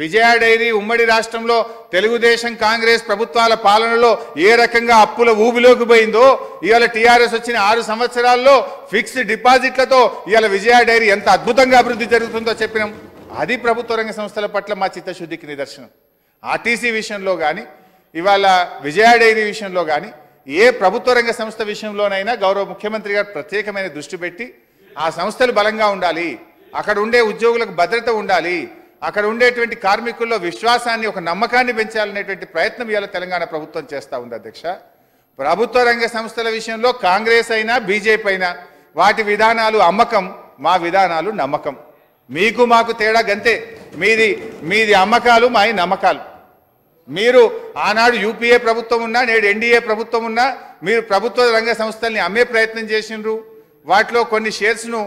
A: విజయ డైరీ ఉమ్మడి రాష్ట్రంలో తెలుగుదేశం కాంగ్రెస్ ప్రభుత్వాల పాలనలో ఏ రకంగా అప్పుల ఊబిలోకి పోయిందో ఇవాళ టీఆర్ఎస్ వచ్చిన ఆరు సంవత్సరాల్లో ఫిక్స్డ్ డిపాజిట్లతో ఇవాళ విజయ డైరీ ఎంత అద్భుతంగా అభివృద్ధి జరుగుతుందో చెప్పినాం అది ప్రభుత్వ రంగ సంస్థల పట్ల మా చిత్తశుద్ధికి నిదర్శనం ఆర్టీసీ విషయంలో కానీ ఇవాళ విజయా డైరీ విషయంలో కానీ ఏ ప్రభుత్వ రంగ సంస్థ విషయంలోనైనా గౌరవ ముఖ్యమంత్రి గారు ప్రత్యేకమైన దృష్టి పెట్టి ఆ సంస్థలు బలంగా ఉండాలి అక్కడ ఉండే ఉద్యోగులకు భద్రత ఉండాలి అక్కడ ఉండేటువంటి కార్మికుల్లో విశ్వాసాన్ని ఒక నమ్మకాన్ని పెంచాలనేటువంటి ప్రయత్నం ఇవాళ తెలంగాణ ప్రభుత్వం చేస్తూ ఉంది అధ్యక్ష ప్రభుత్వ రంగ సంస్థల విషయంలో కాంగ్రెస్ అయినా బీజేపీ అయినా వాటి విధానాలు అమ్మకం మా విధానాలు నమ్మకం మీకు మాకు తేడా గంతే మీది మీది అమ్మకాలు మాయి నమ్మకాలు మీరు ఆనాడు యూపీఏ ప్రభుత్వం ఉన్నా నేడు ఎన్డీఏ ప్రభుత్వం ఉన్నా మీరు ప్రభుత్వ రంగ సంస్థల్ని అమ్మే ప్రయత్నం చేసినారు వాటిలో కొన్ని షేర్స్ను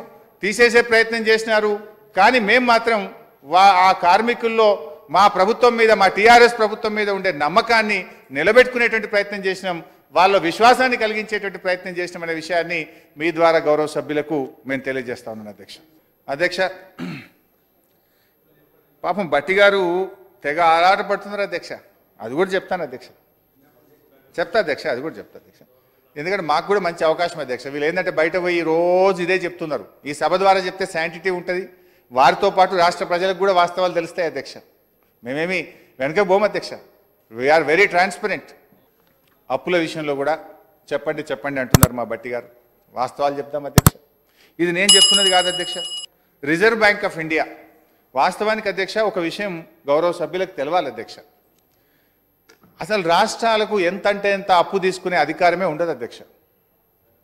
A: తీసేసే ప్రయత్నం చేసినారు కానీ మేము మాత్రం వా ఆ కార్మికుల్లో మా ప్రభుత్వం మీద మా టీఆర్ఎస్ ప్రభుత్వం మీద ఉండే నమ్మకాన్ని నిలబెట్టుకునేటువంటి ప్రయత్నం చేసినాం వాళ్ళ విశ్వాసాన్ని కలిగించేటువంటి ప్రయత్నం చేసినాం అనే విషయాన్ని మీ ద్వారా గౌరవ సభ్యులకు మేము తెలియజేస్తా ఉన్నాను అధ్యక్ష అధ్యక్ష పాపం భట్టి గారు తెగ ఆరాట పడుతున్నారు అధ్యక్ష అది కూడా చెప్తాను అధ్యక్ష చెప్తా అధ్యక్ష అది కూడా చెప్తా అధ్యక్ష ఎందుకంటే మాకు కూడా మంచి అవకాశం అధ్యక్ష వీళ్ళు ఏంటంటే బయట పోయి రోజు ఇదే చెప్తున్నారు ఈ సభ ద్వారా చెప్తే శాంటిటీ ఉంటుంది వారితో పాటు రాష్ట్ర ప్రజలకు కూడా వాస్తవాలు తెలుస్తాయి అధ్యక్ష మేమేమి వెనక భూమి అధ్యక్ష వీఆర్ వెరీ ట్రాన్స్పరెంట్ అప్పుల విషయంలో కూడా చెప్పండి చెప్పండి అంటున్నారు మా బట్టి గారు వాస్తవాలు చెప్దాం అధ్యక్ష ఇది నేను చెప్తున్నది కాదు అధ్యక్ష రిజర్వ్ బ్యాంక్ ఆఫ్ ఇండియా వాస్తవానికి అధ్యక్ష ఒక విషయం గౌరవ సభ్యులకు తెలవాలి అధ్యక్ష అసలు రాష్ట్రాలకు ఎంత అంటే ఎంత అప్పు తీసుకునే అధికారమే ఉండదు అధ్యక్ష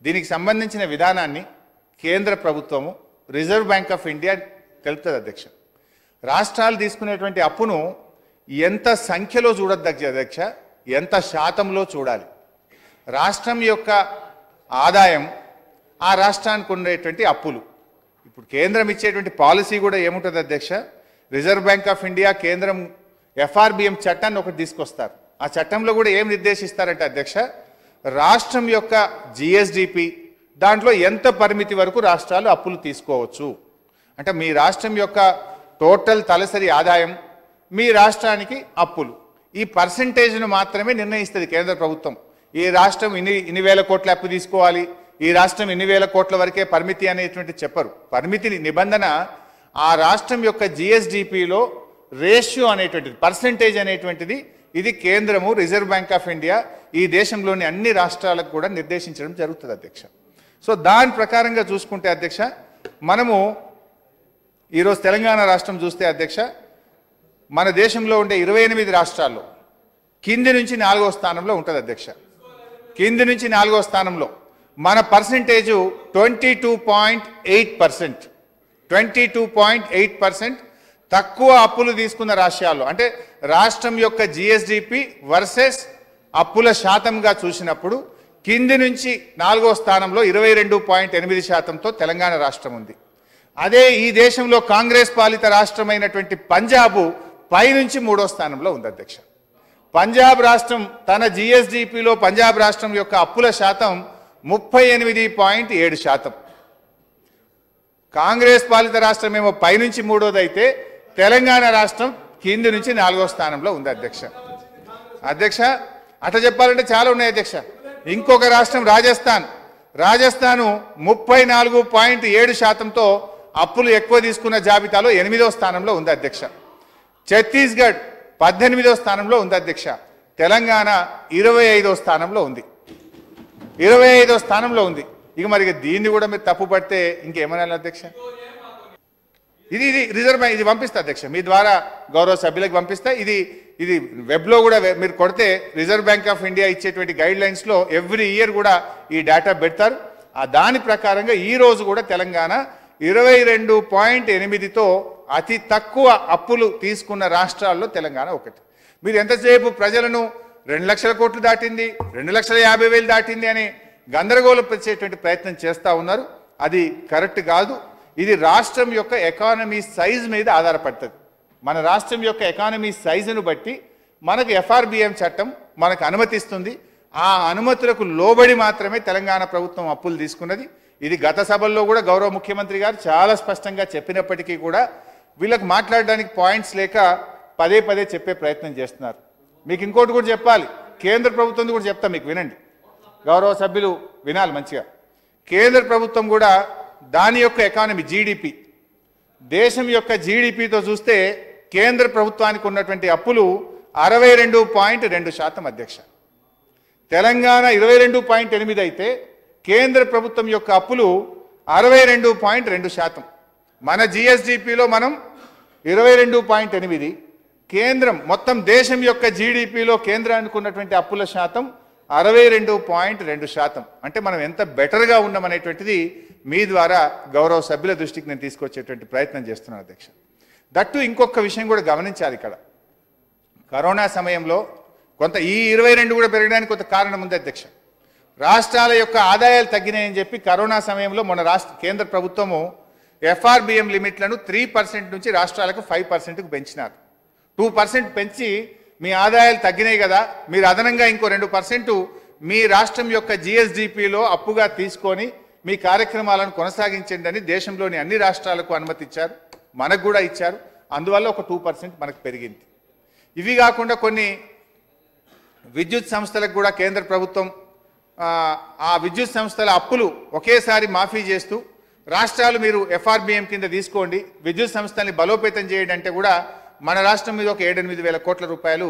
A: దీనికి సంబంధించిన విధానాన్ని కేంద్ర ప్రభుత్వము రిజర్వ్ బ్యాంక్ ఆఫ్ ఇండియా తెలుపుతుంది అధ్యక్ష రాష్ట్రాలు తీసుకునేటువంటి అప్పును ఎంత సంఖ్యలో చూడద్దు అధ్యక్ష ఎంత శాతంలో చూడాలి రాష్ట్రం యొక్క ఆదాయం ఆ రాష్ట్రానికి ఉండేటువంటి అప్పులు ఇప్పుడు కేంద్రం ఇచ్చేటువంటి పాలసీ కూడా ఏముంటుంది అధ్యక్ష రిజర్వ్ బ్యాంక్ ఆఫ్ ఇండియా కేంద్రం ఎఫ్ఆర్బిఎం చట్టాన్ని ఒకటి తీసుకొస్తారు ఆ చట్టంలో కూడా ఏం నిర్దేశిస్తారంటే అధ్యక్ష రాష్ట్రం యొక్క జిఎస్డిపి దాంట్లో ఎంత పరిమితి వరకు రాష్ట్రాలు అప్పులు తీసుకోవచ్చు అంటే మీ రాష్ట్రం యొక్క టోటల్ తలసరి ఆదాయం మీ రాష్ట్రానికి అప్పులు ఈ పర్సంటేజ్ను మాత్రమే నిర్ణయిస్తుంది కేంద్ర ప్రభుత్వం ఈ రాష్ట్రం ఇన్ని ఇన్ని వేల కోట్ల అప్పు తీసుకోవాలి ఈ రాష్ట్రం ఎన్ని వేల కోట్ల వరకే పరిమితి అనేటువంటి చెప్పరు పరిమితిని నిబంధన ఆ రాష్ట్రం యొక్క జిఎస్డిపిలో రేషియో అనేటువంటిది పర్సంటేజ్ అనేటువంటిది ఇది కేంద్రము రిజర్వ్ బ్యాంక్ ఆఫ్ ఇండియా ఈ దేశంలోని అన్ని రాష్ట్రాలకు కూడా నిర్దేశించడం జరుగుతుంది అధ్యక్ష సో దాని ప్రకారంగా చూసుకుంటే అధ్యక్ష మనము ఈరోజు తెలంగాణ రాష్ట్రం చూస్తే అధ్యక్ష మన దేశంలో ఉండే ఇరవై ఎనిమిది రాష్ట్రాల్లో కింది నుంచి నాలుగో స్థానంలో ఉంటుంది అధ్యక్ష కింది నుంచి నాలుగో స్థానంలో మన percentage twenty two point eight percent twenty two point eight percent తక్కువ అప్పులు తీసుకున్న రాష్ట్రాలు అంటే రాష్ట్రం యొక్క జిఎస్డిపి వర్సెస్ అప్పుల శాతంగా చూసినప్పుడు కింది నుంచి నాలుగో స్థానంలో ఇరవై రెండు పాయింట్ ఎనిమిది శాతంతో తెలంగాణ రాష్ట్రం ఉంది అదే ఈ దేశంలో కాంగ్రెస్ పాలిత రాష్ట్రమైనటువంటి పంజాబు పైనుంచి మూడో స్థానంలో ఉంది అధ్యక్ష పంజాబ్ రాష్ట్రం తన జిఎస్డిపిలో పంజాబ్ రాష్ట్రం యొక్క అప్పుల శాతం ముప్పై ఎనిమిది పాయింట్ ఏడు శాతం కాంగ్రెస్ పాలిత రాష్ట్రం ఏమో పైనుంచి మూడోది అయితే తెలంగాణ రాష్ట్రం కింది నుంచి నాలుగో స్థానంలో ఉంది అధ్యక్ష అధ్యక్ష అట్లా చెప్పాలంటే చాలా ఉన్నాయి అధ్యక్ష ఇంకొక రాష్ట్రం రాజస్థాన్ రాజస్థాను ముప్పై నాలుగు పాయింట్ ఏడు శాతంతో అప్పులు ఎక్కువ తీసుకున్న జాబితాలో ఎనిమిదో స్థానంలో ఉంది అధ్యక్ష ఛత్తీస్గఢ్ పద్దెనిమిదో స్థానంలో ఉంది అధ్యక్ష తెలంగాణ ఇరవై ఐదో స్థానంలో ఉంది ఇరవై ఐదో స్థానంలో ఉంది ఇక మరి దీన్ని కూడా మీరు తప్పు పడితే ఇంకేమనాలి అధ్యక్ష ఇది ఇది రిజర్వ్ బ్యాంక్ ఇది పంపిస్తా అధ్యక్ష మీ ద్వారా గౌరవ సభ్యులకు పంపిస్తా ఇది ఇది వెబ్లో కూడా మీరు కొడితే రిజర్వ్ బ్యాంక్ ఆఫ్ ఇండియా ఇచ్చేటువంటి గైడ్ లైన్స్లో ఎవ్రీ ఇయర్ కూడా ఈ డేటా పెడతారు ఆ దాని ప్రకారంగా ఈ రోజు కూడా తెలంగాణ ఇరవై రెండు పాయింట్ ఎనిమిదితో అతి తక్కువ అప్పులు తీసుకున్న రాష్ట్రాల్లో తెలంగాణ ఒకటి మీరు ఎంతసేపు ప్రజలను రెండు లక్షల కోట్లు దాటింది రెండు లక్షల యాభై వేలు దాటింది అని గందరగోళం ప్రయత్నం చేస్తూ ఉన్నారు అది కరెక్ట్ కాదు ఇది రాష్ట్రం యొక్క ఎకానమీ సైజ్ మీద ఆధారపడుతుంది మన రాష్ట్రం యొక్క ఎకానమీ సైజును బట్టి మనకు ఎఫ్ఆర్బిఎం చట్టం మనకు అనుమతిస్తుంది ఆ అనుమతులకు లోబడి మాత్రమే తెలంగాణ ప్రభుత్వం అప్పులు తీసుకున్నది ఇది గత సభల్లో కూడా గౌరవ ముఖ్యమంత్రి గారు చాలా స్పష్టంగా చెప్పినప్పటికీ కూడా వీళ్ళకు మాట్లాడడానికి పాయింట్స్ లేక పదే పదే చెప్పే ప్రయత్నం చేస్తున్నారు మీకు ఇంకోటి కూడా చెప్పాలి కేంద్ర ప్రభుత్వం కూడా చెప్తా మీకు వినండి గౌరవ సభ్యులు వినాలి మంచిగా కేంద్ర ప్రభుత్వం కూడా దాని యొక్క ఎకానమీ జీడిపి దేశం యొక్క జీడిపితో చూస్తే కేంద్ర ప్రభుత్వానికి ఉన్నటువంటి అప్పులు అరవై రెండు పాయింట్ రెండు శాతం అధ్యక్ష తెలంగాణ ఇరవై రెండు పాయింట్ ఎనిమిది అయితే కేంద్ర ప్రభుత్వం యొక్క అప్పులు అరవై రెండు పాయింట్ రెండు శాతం మన జిఎస్డిపిలో మనం ఇరవై రెండు పాయింట్ ఎనిమిది కేంద్రం మొత్తం దేశం యొక్క జీడిపిలో కేంద్రానికి ఉన్నటువంటి అప్పుల శాతం అరవై రెండు పాయింట్ రెండు శాతం అంటే మనం ఎంత బెటర్గా ఉన్నామనేటువంటిది మీ ద్వారా గౌరవ సభ్యుల దృష్టికి నేను తీసుకొచ్చేటువంటి ప్రయత్నం చేస్తున్నాను అధ్యక్ష దట్టు ఇంకొక విషయం కూడా గమనించాలి ఇక్కడ కరోనా సమయంలో కొంత ఈ ఇరవై రెండు కూడా పెరగడానికి కొంత కారణం ఉంది అధ్యక్ష రాష్ట్రాల యొక్క ఆదాయాలు తగ్గినాయని చెప్పి కరోనా సమయంలో మన రాష్ట్ర కేంద్ర ప్రభుత్వము ఎఫ్ఆర్బిఎం లిమిట్లను త్రీ పర్సెంట్ నుంచి రాష్ట్రాలకు ఫైవ్ పర్సెంట్కు పెంచినారు టూ పర్సెంట్ పెంచి మీ ఆదాయాలు తగ్గినాయి కదా మీరు అదనంగా ఇంకో రెండు పర్సెంట్ మీ రాష్ట్రం యొక్క జిఎస్డిపిలో అప్పుగా తీసుకొని మీ కార్యక్రమాలను కొనసాగించండి అని దేశంలోని అన్ని రాష్ట్రాలకు అనుమతి ఇచ్చారు మనకు కూడా ఇచ్చారు అందువల్ల ఒక టూ పర్సెంట్ మనకు పెరిగింది ఇవి కాకుండా కొన్ని విద్యుత్ సంస్థలకు కూడా కేంద్ర ప్రభుత్వం ఆ విద్యుత్ సంస్థల అప్పులు ఒకేసారి మాఫీ చేస్తూ రాష్ట్రాలు మీరు ఎఫ్ఆర్బిఎం కింద తీసుకోండి విద్యుత్ సంస్థల్ని బలోపేతం చేయడం అంటే కూడా మన రాష్ట్రం మీద ఒక ఏడెనిమిది వేల కోట్ల రూపాయలు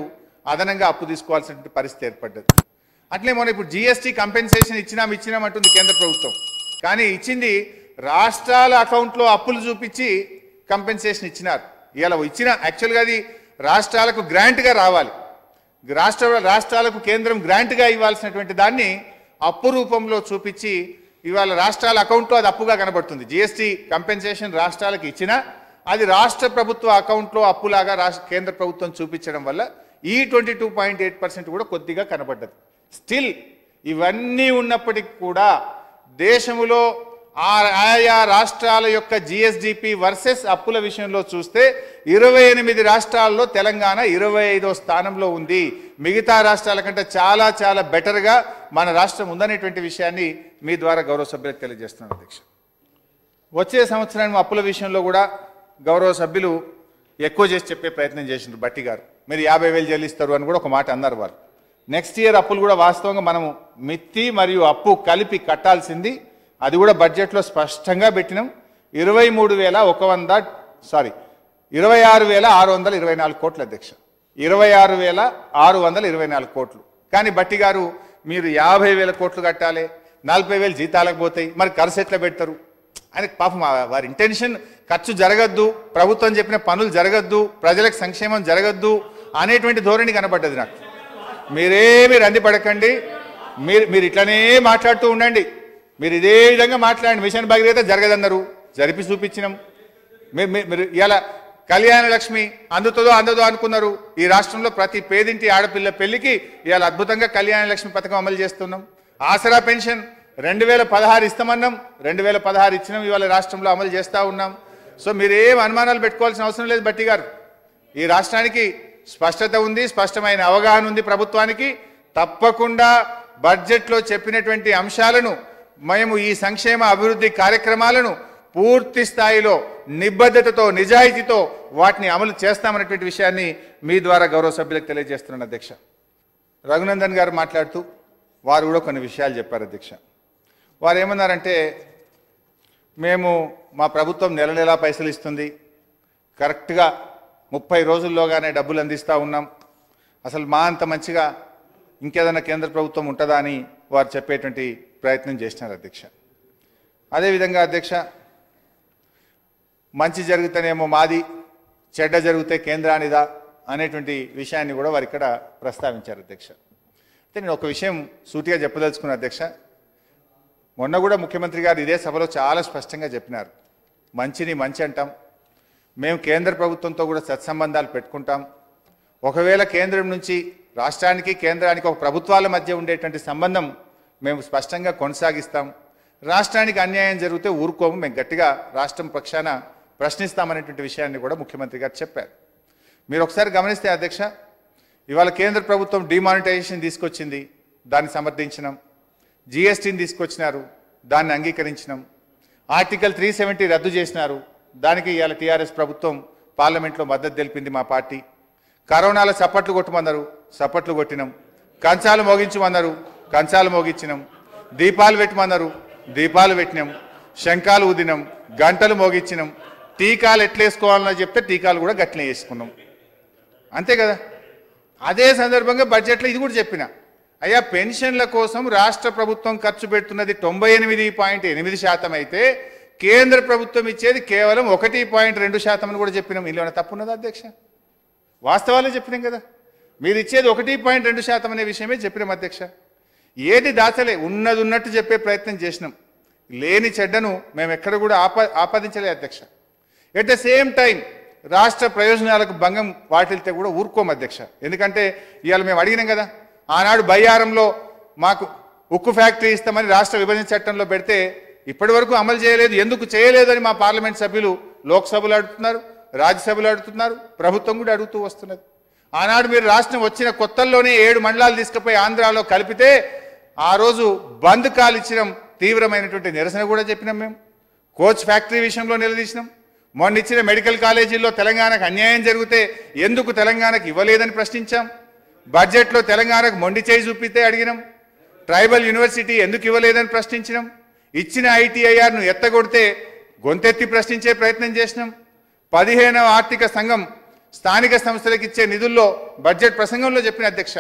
A: అదనంగా అప్పు తీసుకోవాల్సినటువంటి పరిస్థితి ఏర్పడ్డది అట్లే మనం ఇప్పుడు జిఎస్టీ కంపెన్సేషన్ ఇచ్చినాం ఇచ్చినాం అంటుంది కేంద్ర ప్రభుత్వం కానీ ఇచ్చింది రాష్ట్రాల అకౌంట్లో అప్పులు చూపించి కంపెన్సేషన్ ఇచ్చినారు ఇలా ఇచ్చిన యాక్చువల్గా అది రాష్ట్రాలకు గ్రాంట్గా రావాలి రాష్ట్ర రాష్ట్రాలకు కేంద్రం గ్రాంట్గా ఇవ్వాల్సినటువంటి దాన్ని అప్పు రూపంలో చూపించి ఇవాళ రాష్ట్రాల అకౌంట్లో అది అప్పుగా కనబడుతుంది జిఎస్టీ కంపెన్సేషన్ రాష్ట్రాలకు ఇచ్చినా అది రాష్ట్ర ప్రభుత్వ అకౌంట్లో అప్పులాగా రాష్ట్ర కేంద్ర ప్రభుత్వం చూపించడం వల్ల ఈ twenty two point eight percent కూడా కొద్దిగా కనబడ్డది స్టిల్ ఇవన్నీ ఉన్నప్పటికీ కూడా దేశంలో ఆయా రాష్ట్రాల యొక్క జిఎస్డిపి వర్సెస్ అప్పుల విషయంలో చూస్తే ఇరవై ఎనిమిది రాష్ట్రాల్లో తెలంగాణ ఇరవై ఐదో స్థానంలో ఉంది మిగతా రాష్ట్రాల కంటే చాలా చాలా బెటర్గా మన రాష్ట్రం ఉందనేటువంటి విషయాన్ని మీ ద్వారా గౌరవ సభ్యులకు తెలియజేస్తున్నాను అధ్యక్ష వచ్చే సంవత్సరం అప్పుల విషయంలో కూడా గౌరవ సభ్యులు ఎక్కువ చేసి చెప్పే ప్రయత్నం చేసినారు బట్టి గారు మీరు యాభై వేలు చెల్లిస్తారు అని కూడా ఒక మాట అన్నారు వారు నెక్స్ట్ ఇయర్ అప్పులు కూడా వాస్తవంగా మనము మిత్తి మరియు అప్పు కలిపి కట్టాల్సింది అది కూడా బడ్జెట్లో స్పష్టంగా పెట్టినాం ఇరవై మూడు వేల ఒక వంద సారీ ఇరవై ఆరు వేల ఆరు వందల ఇరవై నాలుగు కోట్లు అధ్యక్ష ఇరవై ఆరు వేల ఆరు వందల ఇరవై నాలుగు కోట్లు కానీ బట్టి గారు మీరు యాభై వేల కోట్లు కట్టాలి నలభై వేలు జీతాలకు పోతాయి మరి కరసెట్లో పెడతారు ఆయనకు పాపం వారి ఇంటెన్షన్ ఖర్చు జరగద్దు ప్రభుత్వం చెప్పిన పనులు జరగద్దు ప్రజలకు సంక్షేమం జరగద్దు అనేటువంటి ధోరణి కనబడ్డది నాకు మీరేమీ రంది పడకండి మీరు మీరు ఇట్లనే మాట్లాడుతూ ఉండండి మీరు ఇదే విధంగా మాట్లాడండి మిషన్ భగీరథ జరగదన్నారు జరిపి చూపించినాం మీరు ఇలా కళ్యాణ లక్ష్మి అందుతుందో అందదో అనుకున్నారు ఈ రాష్ట్రంలో ప్రతి పేదింటి ఆడపిల్ల పెళ్లికి ఇవాళ అద్భుతంగా కళ్యాణ లక్ష్మి పథకం అమలు చేస్తున్నాం ఆసరా పెన్షన్ రెండు వేల పదహారు ఇస్తామన్నాం రెండు వేల పదహారు ఇచ్చినాం ఇవాళ రాష్ట్రంలో అమలు చేస్తూ ఉన్నాం సో మీరు ఏం అనుమానాలు పెట్టుకోవాల్సిన అవసరం లేదు బట్టి గారు ఈ రాష్ట్రానికి స్పష్టత ఉంది స్పష్టమైన అవగాహన ఉంది ప్రభుత్వానికి తప్పకుండా బడ్జెట్లో చెప్పినటువంటి అంశాలను మేము ఈ సంక్షేమ అభివృద్ధి కార్యక్రమాలను పూర్తి స్థాయిలో నిబద్ధతతో నిజాయితీతో వాటిని అమలు చేస్తామనేటువంటి విషయాన్ని మీ ద్వారా గౌరవ సభ్యులకు తెలియజేస్తున్నాను అధ్యక్ష రఘునందన్ గారు మాట్లాడుతూ వారు కూడా కొన్ని విషయాలు చెప్పారు అధ్యక్ష వారు ఏమన్నారంటే మేము మా ప్రభుత్వం నెల నెలా పైసలు ఇస్తుంది కరెక్ట్గా ముప్పై రోజుల్లోగానే డబ్బులు అందిస్తూ ఉన్నాం అసలు మా అంత మంచిగా ఇంకేదైనా కేంద్ర ప్రభుత్వం ఉంటుందా అని వారు చెప్పేటువంటి ప్రయత్నం చేసినారు అధ్యక్ష అదేవిధంగా అధ్యక్ష మంచి జరుగుతేనేమో మాది చెడ్డ జరిగితే కేంద్రానిదా అనేటువంటి విషయాన్ని కూడా వారు ఇక్కడ ప్రస్తావించారు అధ్యక్ష అయితే నేను ఒక విషయం సూటిగా చెప్పదలుచుకున్న అధ్యక్ష మొన్న కూడా ముఖ్యమంత్రి గారు ఇదే సభలో చాలా స్పష్టంగా చెప్పినారు మంచిని మంచి అంటాం మేము కేంద్ర ప్రభుత్వంతో కూడా సత్సంబంధాలు పెట్టుకుంటాం ఒకవేళ కేంద్రం నుంచి రాష్ట్రానికి కేంద్రానికి ఒక ప్రభుత్వాల మధ్య ఉండేటువంటి సంబంధం మేము స్పష్టంగా కొనసాగిస్తాం రాష్ట్రానికి అన్యాయం జరిగితే ఊరుకోము మేము గట్టిగా రాష్ట్రం పక్షాన ప్రశ్నిస్తామనేటువంటి విషయాన్ని కూడా ముఖ్యమంత్రి గారు చెప్పారు మీరు ఒకసారి గమనిస్తే అధ్యక్ష ఇవాళ కేంద్ర ప్రభుత్వం డిమానిటైజేషన్ తీసుకొచ్చింది దాన్ని సమర్థించినాం జిఎస్టీని తీసుకొచ్చినారు దాన్ని అంగీకరించినాం ఆర్టికల్ త్రీ సెవెంటీ రద్దు చేసినారు దానికి ఇవాళ టీఆర్ఎస్ ప్రభుత్వం పార్లమెంట్లో మద్దతు తెలిపింది మా పార్టీ కరోనాలో చప్పట్లు కొట్టమన్నారు చప్పట్లు కొట్టినాం కంచాలు మోగించమన్నారు కంచాలు మోగించినాం దీపాలు పెట్టమన్నారు దీపాలు పెట్టినాం శంఖాలు ఊదినాం గంటలు మోగించినాం టీకాలు ఎట్లేసుకోవాలని చెప్తే టీకాలు కూడా గట్లే వేసుకున్నాం అంతే కదా అదే సందర్భంగా బడ్జెట్లో ఇది కూడా చెప్పినా అయ్యా పెన్షన్ల కోసం రాష్ట్ర ప్రభుత్వం ఖర్చు పెడుతున్నది తొంభై ఎనిమిది పాయింట్ ఎనిమిది శాతం అయితే కేంద్ర ప్రభుత్వం ఇచ్చేది కేవలం ఒకటి పాయింట్ రెండు శాతం అని కూడా చెప్పినాం ఇల్లు ఉన్నదా అధ్యక్ష వాస్తవాలే చెప్పినాం కదా మీరు ఇచ్చేది ఒకటి పాయింట్ రెండు శాతం అనే విషయమే చెప్పినాం అధ్యక్ష ఏది దాచలే ఉన్నది ఉన్నట్టు చెప్పే ప్రయత్నం చేసినాం లేని చెడ్డను మేము ఎక్కడ కూడా ఆప ఆపాదించలే అధ్యక్ష ఎట్ ద సేమ్ టైం రాష్ట్ర ప్రయోజనాలకు భంగం వాటిల్తే కూడా ఊరుకోము అధ్యక్ష ఎందుకంటే ఇవాళ మేము అడిగినాం కదా ఆనాడు బయ్యారంలో మాకు ఉక్కు ఫ్యాక్టరీ ఇస్తామని రాష్ట్ర విభజన చట్టంలో పెడితే ఇప్పటి వరకు అమలు చేయలేదు ఎందుకు చేయలేదని మా పార్లమెంట్ సభ్యులు లోక్సభలు అడుగుతున్నారు రాజ్యసభలు అడుగుతున్నారు ప్రభుత్వం కూడా అడుగుతూ వస్తున్నది ఆనాడు మీరు రాష్ట్రం వచ్చిన కొత్తల్లోనే ఏడు మండలాలు తీసుకుపోయి ఆంధ్రాలో కలిపితే ఆ రోజు బంద్ కాల్ ఇచ్చినాం తీవ్రమైనటువంటి నిరసన కూడా చెప్పినాం మేము కోచ్ ఫ్యాక్టరీ విషయంలో నిలదీసినాం మొన్న ఇచ్చిన మెడికల్ కాలేజీల్లో తెలంగాణకు అన్యాయం జరిగితే ఎందుకు తెలంగాణకు ఇవ్వలేదని ప్రశ్నించాం బడ్జెట్లో తెలంగాణకు మొండి చేయి చూపితే అడిగినాం ట్రైబల్ యూనివర్సిటీ ఎందుకు ఇవ్వలేదని ప్రశ్నించినాం ఇచ్చిన ఐటీఐఆర్ను ఎత్తగొడితే గొంతెత్తి ప్రశ్నించే ప్రయత్నం చేసినాం పదిహేనవ ఆర్థిక సంఘం స్థానిక సంస్థలకు ఇచ్చే నిధుల్లో బడ్జెట్ ప్రసంగంలో చెప్పిన అధ్యక్ష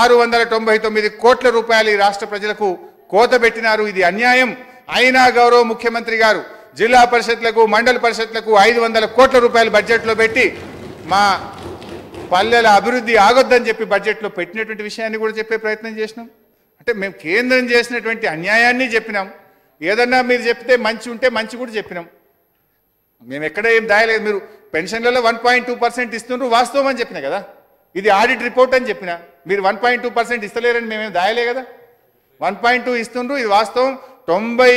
A: ఆరు వందల తొంభై తొమ్మిది కోట్ల రూపాయలు ఈ రాష్ట్ర ప్రజలకు కోత పెట్టినారు ఇది అన్యాయం అయినా గౌరవ ముఖ్యమంత్రి గారు జిల్లా పరిషత్లకు మండల పరిషత్లకు ఐదు వందల కోట్ల రూపాయలు బడ్జెట్లో పెట్టి మా పల్లెల అభివృద్ధి ఆగొద్దని చెప్పి బడ్జెట్లో పెట్టినటువంటి విషయాన్ని కూడా చెప్పే ప్రయత్నం చేసినాం అంటే మేము కేంద్రం చేసినటువంటి అన్యాయాన్ని చెప్పినాం ఏదన్నా మీరు చెప్తే మంచి ఉంటే మంచి కూడా చెప్పినాం మేము ఎక్కడ ఏం దాయలేదు మీరు పెన్షన్లలో వన్ పాయింట్ టూ పర్సెంట్ ఇస్తున్నారు వాస్తవం అని చెప్పిన కదా ఇది ఆడిట్ రిపోర్ట్ అని చెప్పిన మీరు వన్ పాయింట్ టూ పర్సెంట్ ఇస్తలేరని మేమేం దాయలే కదా వన్ పాయింట్ టూ ఇస్తుండ్రు ఇది వాస్తవం తొంభై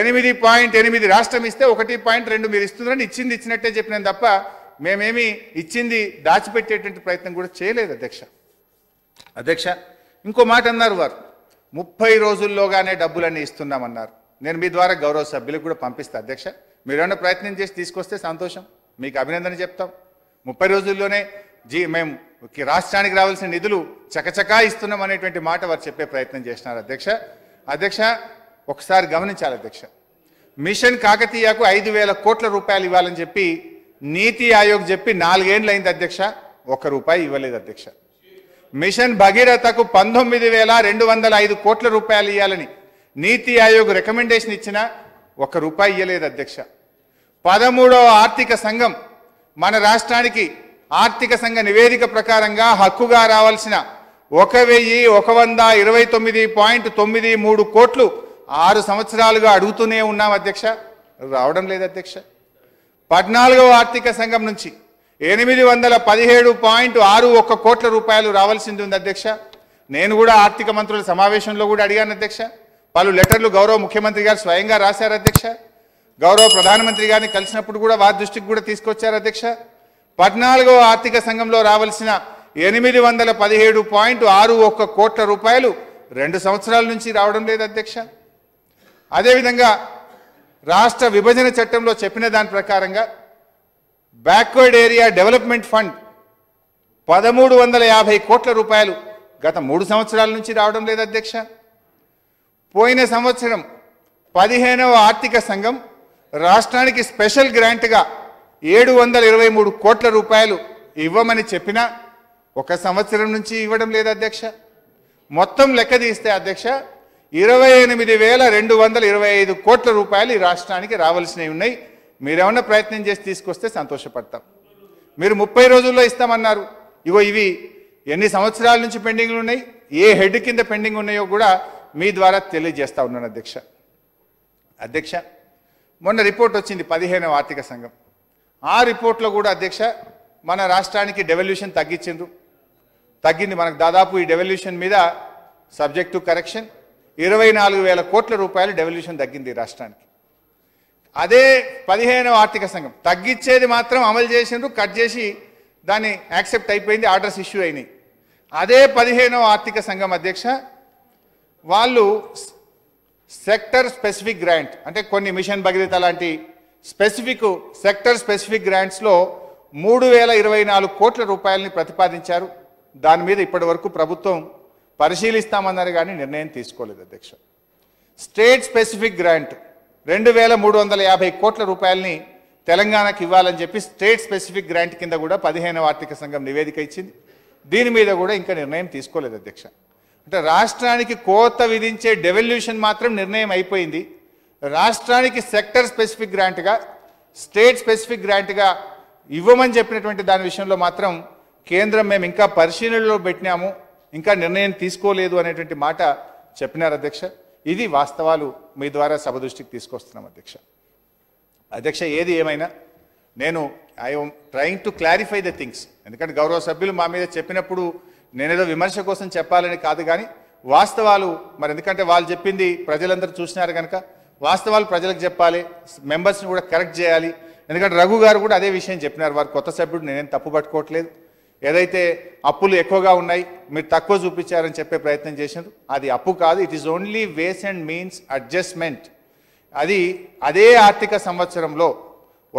A: ఎనిమిది పాయింట్ ఎనిమిది రాష్ట్రం ఇస్తే ఒకటి పాయింట్ రెండు మీరు ఇస్తున్నారని ఇచ్చింది ఇచ్చినట్టే చెప్పినాను తప్ప మేమేమి ఇచ్చింది దాచిపెట్టేటువంటి ప్రయత్నం కూడా చేయలేదు అధ్యక్ష అధ్యక్ష ఇంకో మాట అన్నారు వారు ముప్పై రోజుల్లోగానే డబ్బులన్నీ ఇస్తున్నామన్నారు నేను మీ ద్వారా గౌరవ సభ్యులకు కూడా పంపిస్తాను అధ్యక్ష మీరేమన్నా ప్రయత్నం చేసి తీసుకొస్తే సంతోషం మీకు అభినందన చెప్తాం ముప్పై రోజుల్లోనే జీ మేము రాష్ట్రానికి రావాల్సిన నిధులు చకచకా ఇస్తున్నాం అనేటువంటి మాట వారు చెప్పే ప్రయత్నం చేస్తున్నారు అధ్యక్ష అధ్యక్ష ఒకసారి గమనించాలి అధ్యక్ష మిషన్ కాకతీయకు ఐదు వేల కోట్ల రూపాయలు ఇవ్వాలని చెప్పి నీతి ఆయోగ్ చెప్పి నాలుగేండ్లు అయింది అధ్యక్ష ఒక్క రూపాయి ఇవ్వలేదు అధ్యక్ష మిషన్ భగీరథకు పంతొమ్మిది వేల రెండు వందల ఐదు కోట్ల రూపాయలు ఇవ్వాలని నీతి ఆయోగ్ రికమెండేషన్ ఇచ్చిన ఒక రూపాయి ఇవ్వలేదు అధ్యక్ష పదమూడవ ఆర్థిక సంఘం మన రాష్ట్రానికి ఆర్థిక సంఘ నివేదిక ప్రకారంగా హక్కుగా రావాల్సిన ఒక వెయ్యి ఒక వంద ఇరవై తొమ్మిది పాయింట్ తొమ్మిది మూడు కోట్లు ఆరు సంవత్సరాలుగా అడుగుతూనే ఉన్నాం అధ్యక్ష రావడం లేదు అధ్యక్ష పద్నాలుగవ ఆర్థిక సంఘం నుంచి ఎనిమిది వందల పదిహేడు పాయింట్ ఆరు ఒక్క కోట్ల రూపాయలు రావాల్సింది ఉంది అధ్యక్ష నేను కూడా ఆర్థిక మంత్రుల సమావేశంలో కూడా అడిగాను అధ్యక్ష పలు లెటర్లు గౌరవ ముఖ్యమంత్రి గారు స్వయంగా రాశారు అధ్యక్ష గౌరవ ప్రధానమంత్రి గారిని కలిసినప్పుడు కూడా వారి దృష్టికి కూడా తీసుకొచ్చారు అధ్యక్ష పద్నాలుగవ ఆర్థిక సంఘంలో రావాల్సిన ఎనిమిది వందల పదిహేడు పాయింట్ ఆరు ఒక్క కోట్ల రూపాయలు రెండు సంవత్సరాల నుంచి రావడం లేదు అధ్యక్ష అదేవిధంగా రాష్ట్ర విభజన చట్టంలో చెప్పిన దాని ప్రకారంగా బ్యాక్వర్డ్ ఏరియా డెవలప్మెంట్ ఫండ్ పదమూడు వందల యాభై కోట్ల రూపాయలు గత మూడు సంవత్సరాల నుంచి రావడం లేదు అధ్యక్ష పోయిన సంవత్సరం పదిహేనవ ఆర్థిక సంఘం రాష్ట్రానికి స్పెషల్ గ్రాంట్గా ఏడు వందల ఇరవై మూడు కోట్ల రూపాయలు ఇవ్వమని చెప్పినా ఒక సంవత్సరం నుంచి ఇవ్వడం లేదు అధ్యక్ష మొత్తం లెక్క తీస్తే అధ్యక్ష ఇరవై ఎనిమిది వేల రెండు వందల ఇరవై ఐదు కోట్ల రూపాయలు ఈ రాష్ట్రానికి రావాల్సినవి ఉన్నాయి మీరేమన్నా ప్రయత్నం చేసి తీసుకొస్తే సంతోషపడతాం మీరు ముప్పై రోజుల్లో ఇస్తామన్నారు ఇగో ఇవి ఎన్ని సంవత్సరాల నుంచి పెండింగ్లు ఉన్నాయి ఏ హెడ్ కింద పెండింగ్ ఉన్నాయో కూడా మీ ద్వారా తెలియజేస్తా ఉన్నాను అధ్యక్ష అధ్యక్ష మొన్న రిపోర్ట్ వచ్చింది పదిహేనవ ఆర్థిక సంఘం ఆ రిపోర్ట్లో కూడా అధ్యక్ష మన రాష్ట్రానికి డెవల్యూషన్ తగ్గించిండ్రు తగ్గింది మనకు దాదాపు ఈ డెవల్యూషన్ మీద సబ్జెక్టు కరెక్షన్ ఇరవై నాలుగు వేల కోట్ల రూపాయలు డెవల్యూషన్ తగ్గింది రాష్ట్రానికి అదే పదిహేనవ ఆర్థిక సంఘం తగ్గించేది మాత్రం అమలు చేసిండ్రు కట్ చేసి దాన్ని యాక్సెప్ట్ అయిపోయింది ఆర్డర్స్ ఇష్యూ అయినాయి అదే పదిహేనవ ఆర్థిక సంఘం అధ్యక్ష వాళ్ళు సెక్టర్ స్పెసిఫిక్ గ్రాంట్ అంటే కొన్ని మిషన్ భగీరథ లాంటి స్పెసిఫిక్ సెక్టర్ స్పెసిఫిక్ గ్రాంట్స్లో మూడు వేల ఇరవై నాలుగు కోట్ల రూపాయలని ప్రతిపాదించారు దాని మీద ఇప్పటి వరకు ప్రభుత్వం పరిశీలిస్తామన్నారు కానీ నిర్ణయం తీసుకోలేదు అధ్యక్ష స్టేట్ స్పెసిఫిక్ గ్రాంట్ రెండు వేల మూడు వందల యాభై కోట్ల రూపాయలని తెలంగాణకు ఇవ్వాలని చెప్పి స్టేట్ స్పెసిఫిక్ గ్రాంట్ కింద కూడా పదిహేనవ ఆర్థిక సంఘం నివేదిక ఇచ్చింది దీని మీద కూడా ఇంకా నిర్ణయం తీసుకోలేదు అధ్యక్ష అంటే రాష్ట్రానికి కోత విధించే డెవల్యూషన్ మాత్రం నిర్ణయం అయిపోయింది రాష్ట్రానికి సెక్టర్ స్పెసిఫిక్ గ్రాంట్గా స్టేట్ స్పెసిఫిక్ గ్రాంట్గా ఇవ్వమని చెప్పినటువంటి దాని విషయంలో మాత్రం కేంద్రం మేము ఇంకా పరిశీలనలో పెట్టినాము ఇంకా నిర్ణయం తీసుకోలేదు అనేటువంటి మాట చెప్పినారు అధ్యక్ష ఇది వాస్తవాలు మీ ద్వారా సభ దృష్టికి తీసుకొస్తున్నాం అధ్యక్ష అధ్యక్ష ఏది ఏమైనా నేను I trying to clarify the things ఎందుకంటే గౌరవ సభ్యులు మా మీద చెప్పినప్పుడు నేనేదో విమర్శ కోసం చెప్పాలని కాదు కానీ వాస్తవాలు మరి ఎందుకంటే వాళ్ళు చెప్పింది ప్రజలందరూ చూసినారు కనుక వాస్తవాలు ప్రజలకు చెప్పాలి మెంబర్స్ని కూడా కరెక్ట్ చేయాలి ఎందుకంటే రఘు గారు కూడా అదే విషయం చెప్పినారు వారు కొత్త సభ్యుడు నేనేం తప్పు పట్టుకోవట్లేదు ఏదైతే అప్పులు ఎక్కువగా ఉన్నాయి మీరు తక్కువ చూపించారని చెప్పే ప్రయత్నం చేసినారు అది అప్పు కాదు it is only ways and means adjustment అది అదే ఆర్థిక సంవత్సరంలో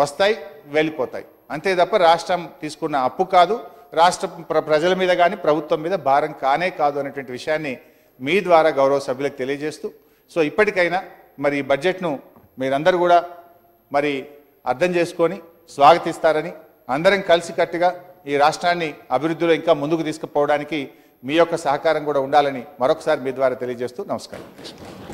A: వస్తాయి వెళ్ళిపోతాయి అంతే తప్ప రాష్ట్రం తీసుకున్న అప్పు కాదు రాష్ట్ర ప్రజల మీద కానీ ప్రభుత్వం మీద భారం కానే కాదు అనేటువంటి విషయాన్ని మీ ద్వారా గౌరవ సభ్యులకు తెలియజేస్తూ సో ఇప్పటికైనా మరి ఈ బడ్జెట్ను మీరందరూ కూడా మరి అర్థం చేసుకొని స్వాగతిస్తారని అందరం కలిసికట్టుగా ఈ రాష్ట్రాన్ని అభివృద్ధిలో ఇంకా ముందుకు తీసుకుపోవడానికి మీ యొక్క సహకారం కూడా ఉండాలని మరొకసారి మీ ద్వారా తెలియజేస్తూ నమస్కారం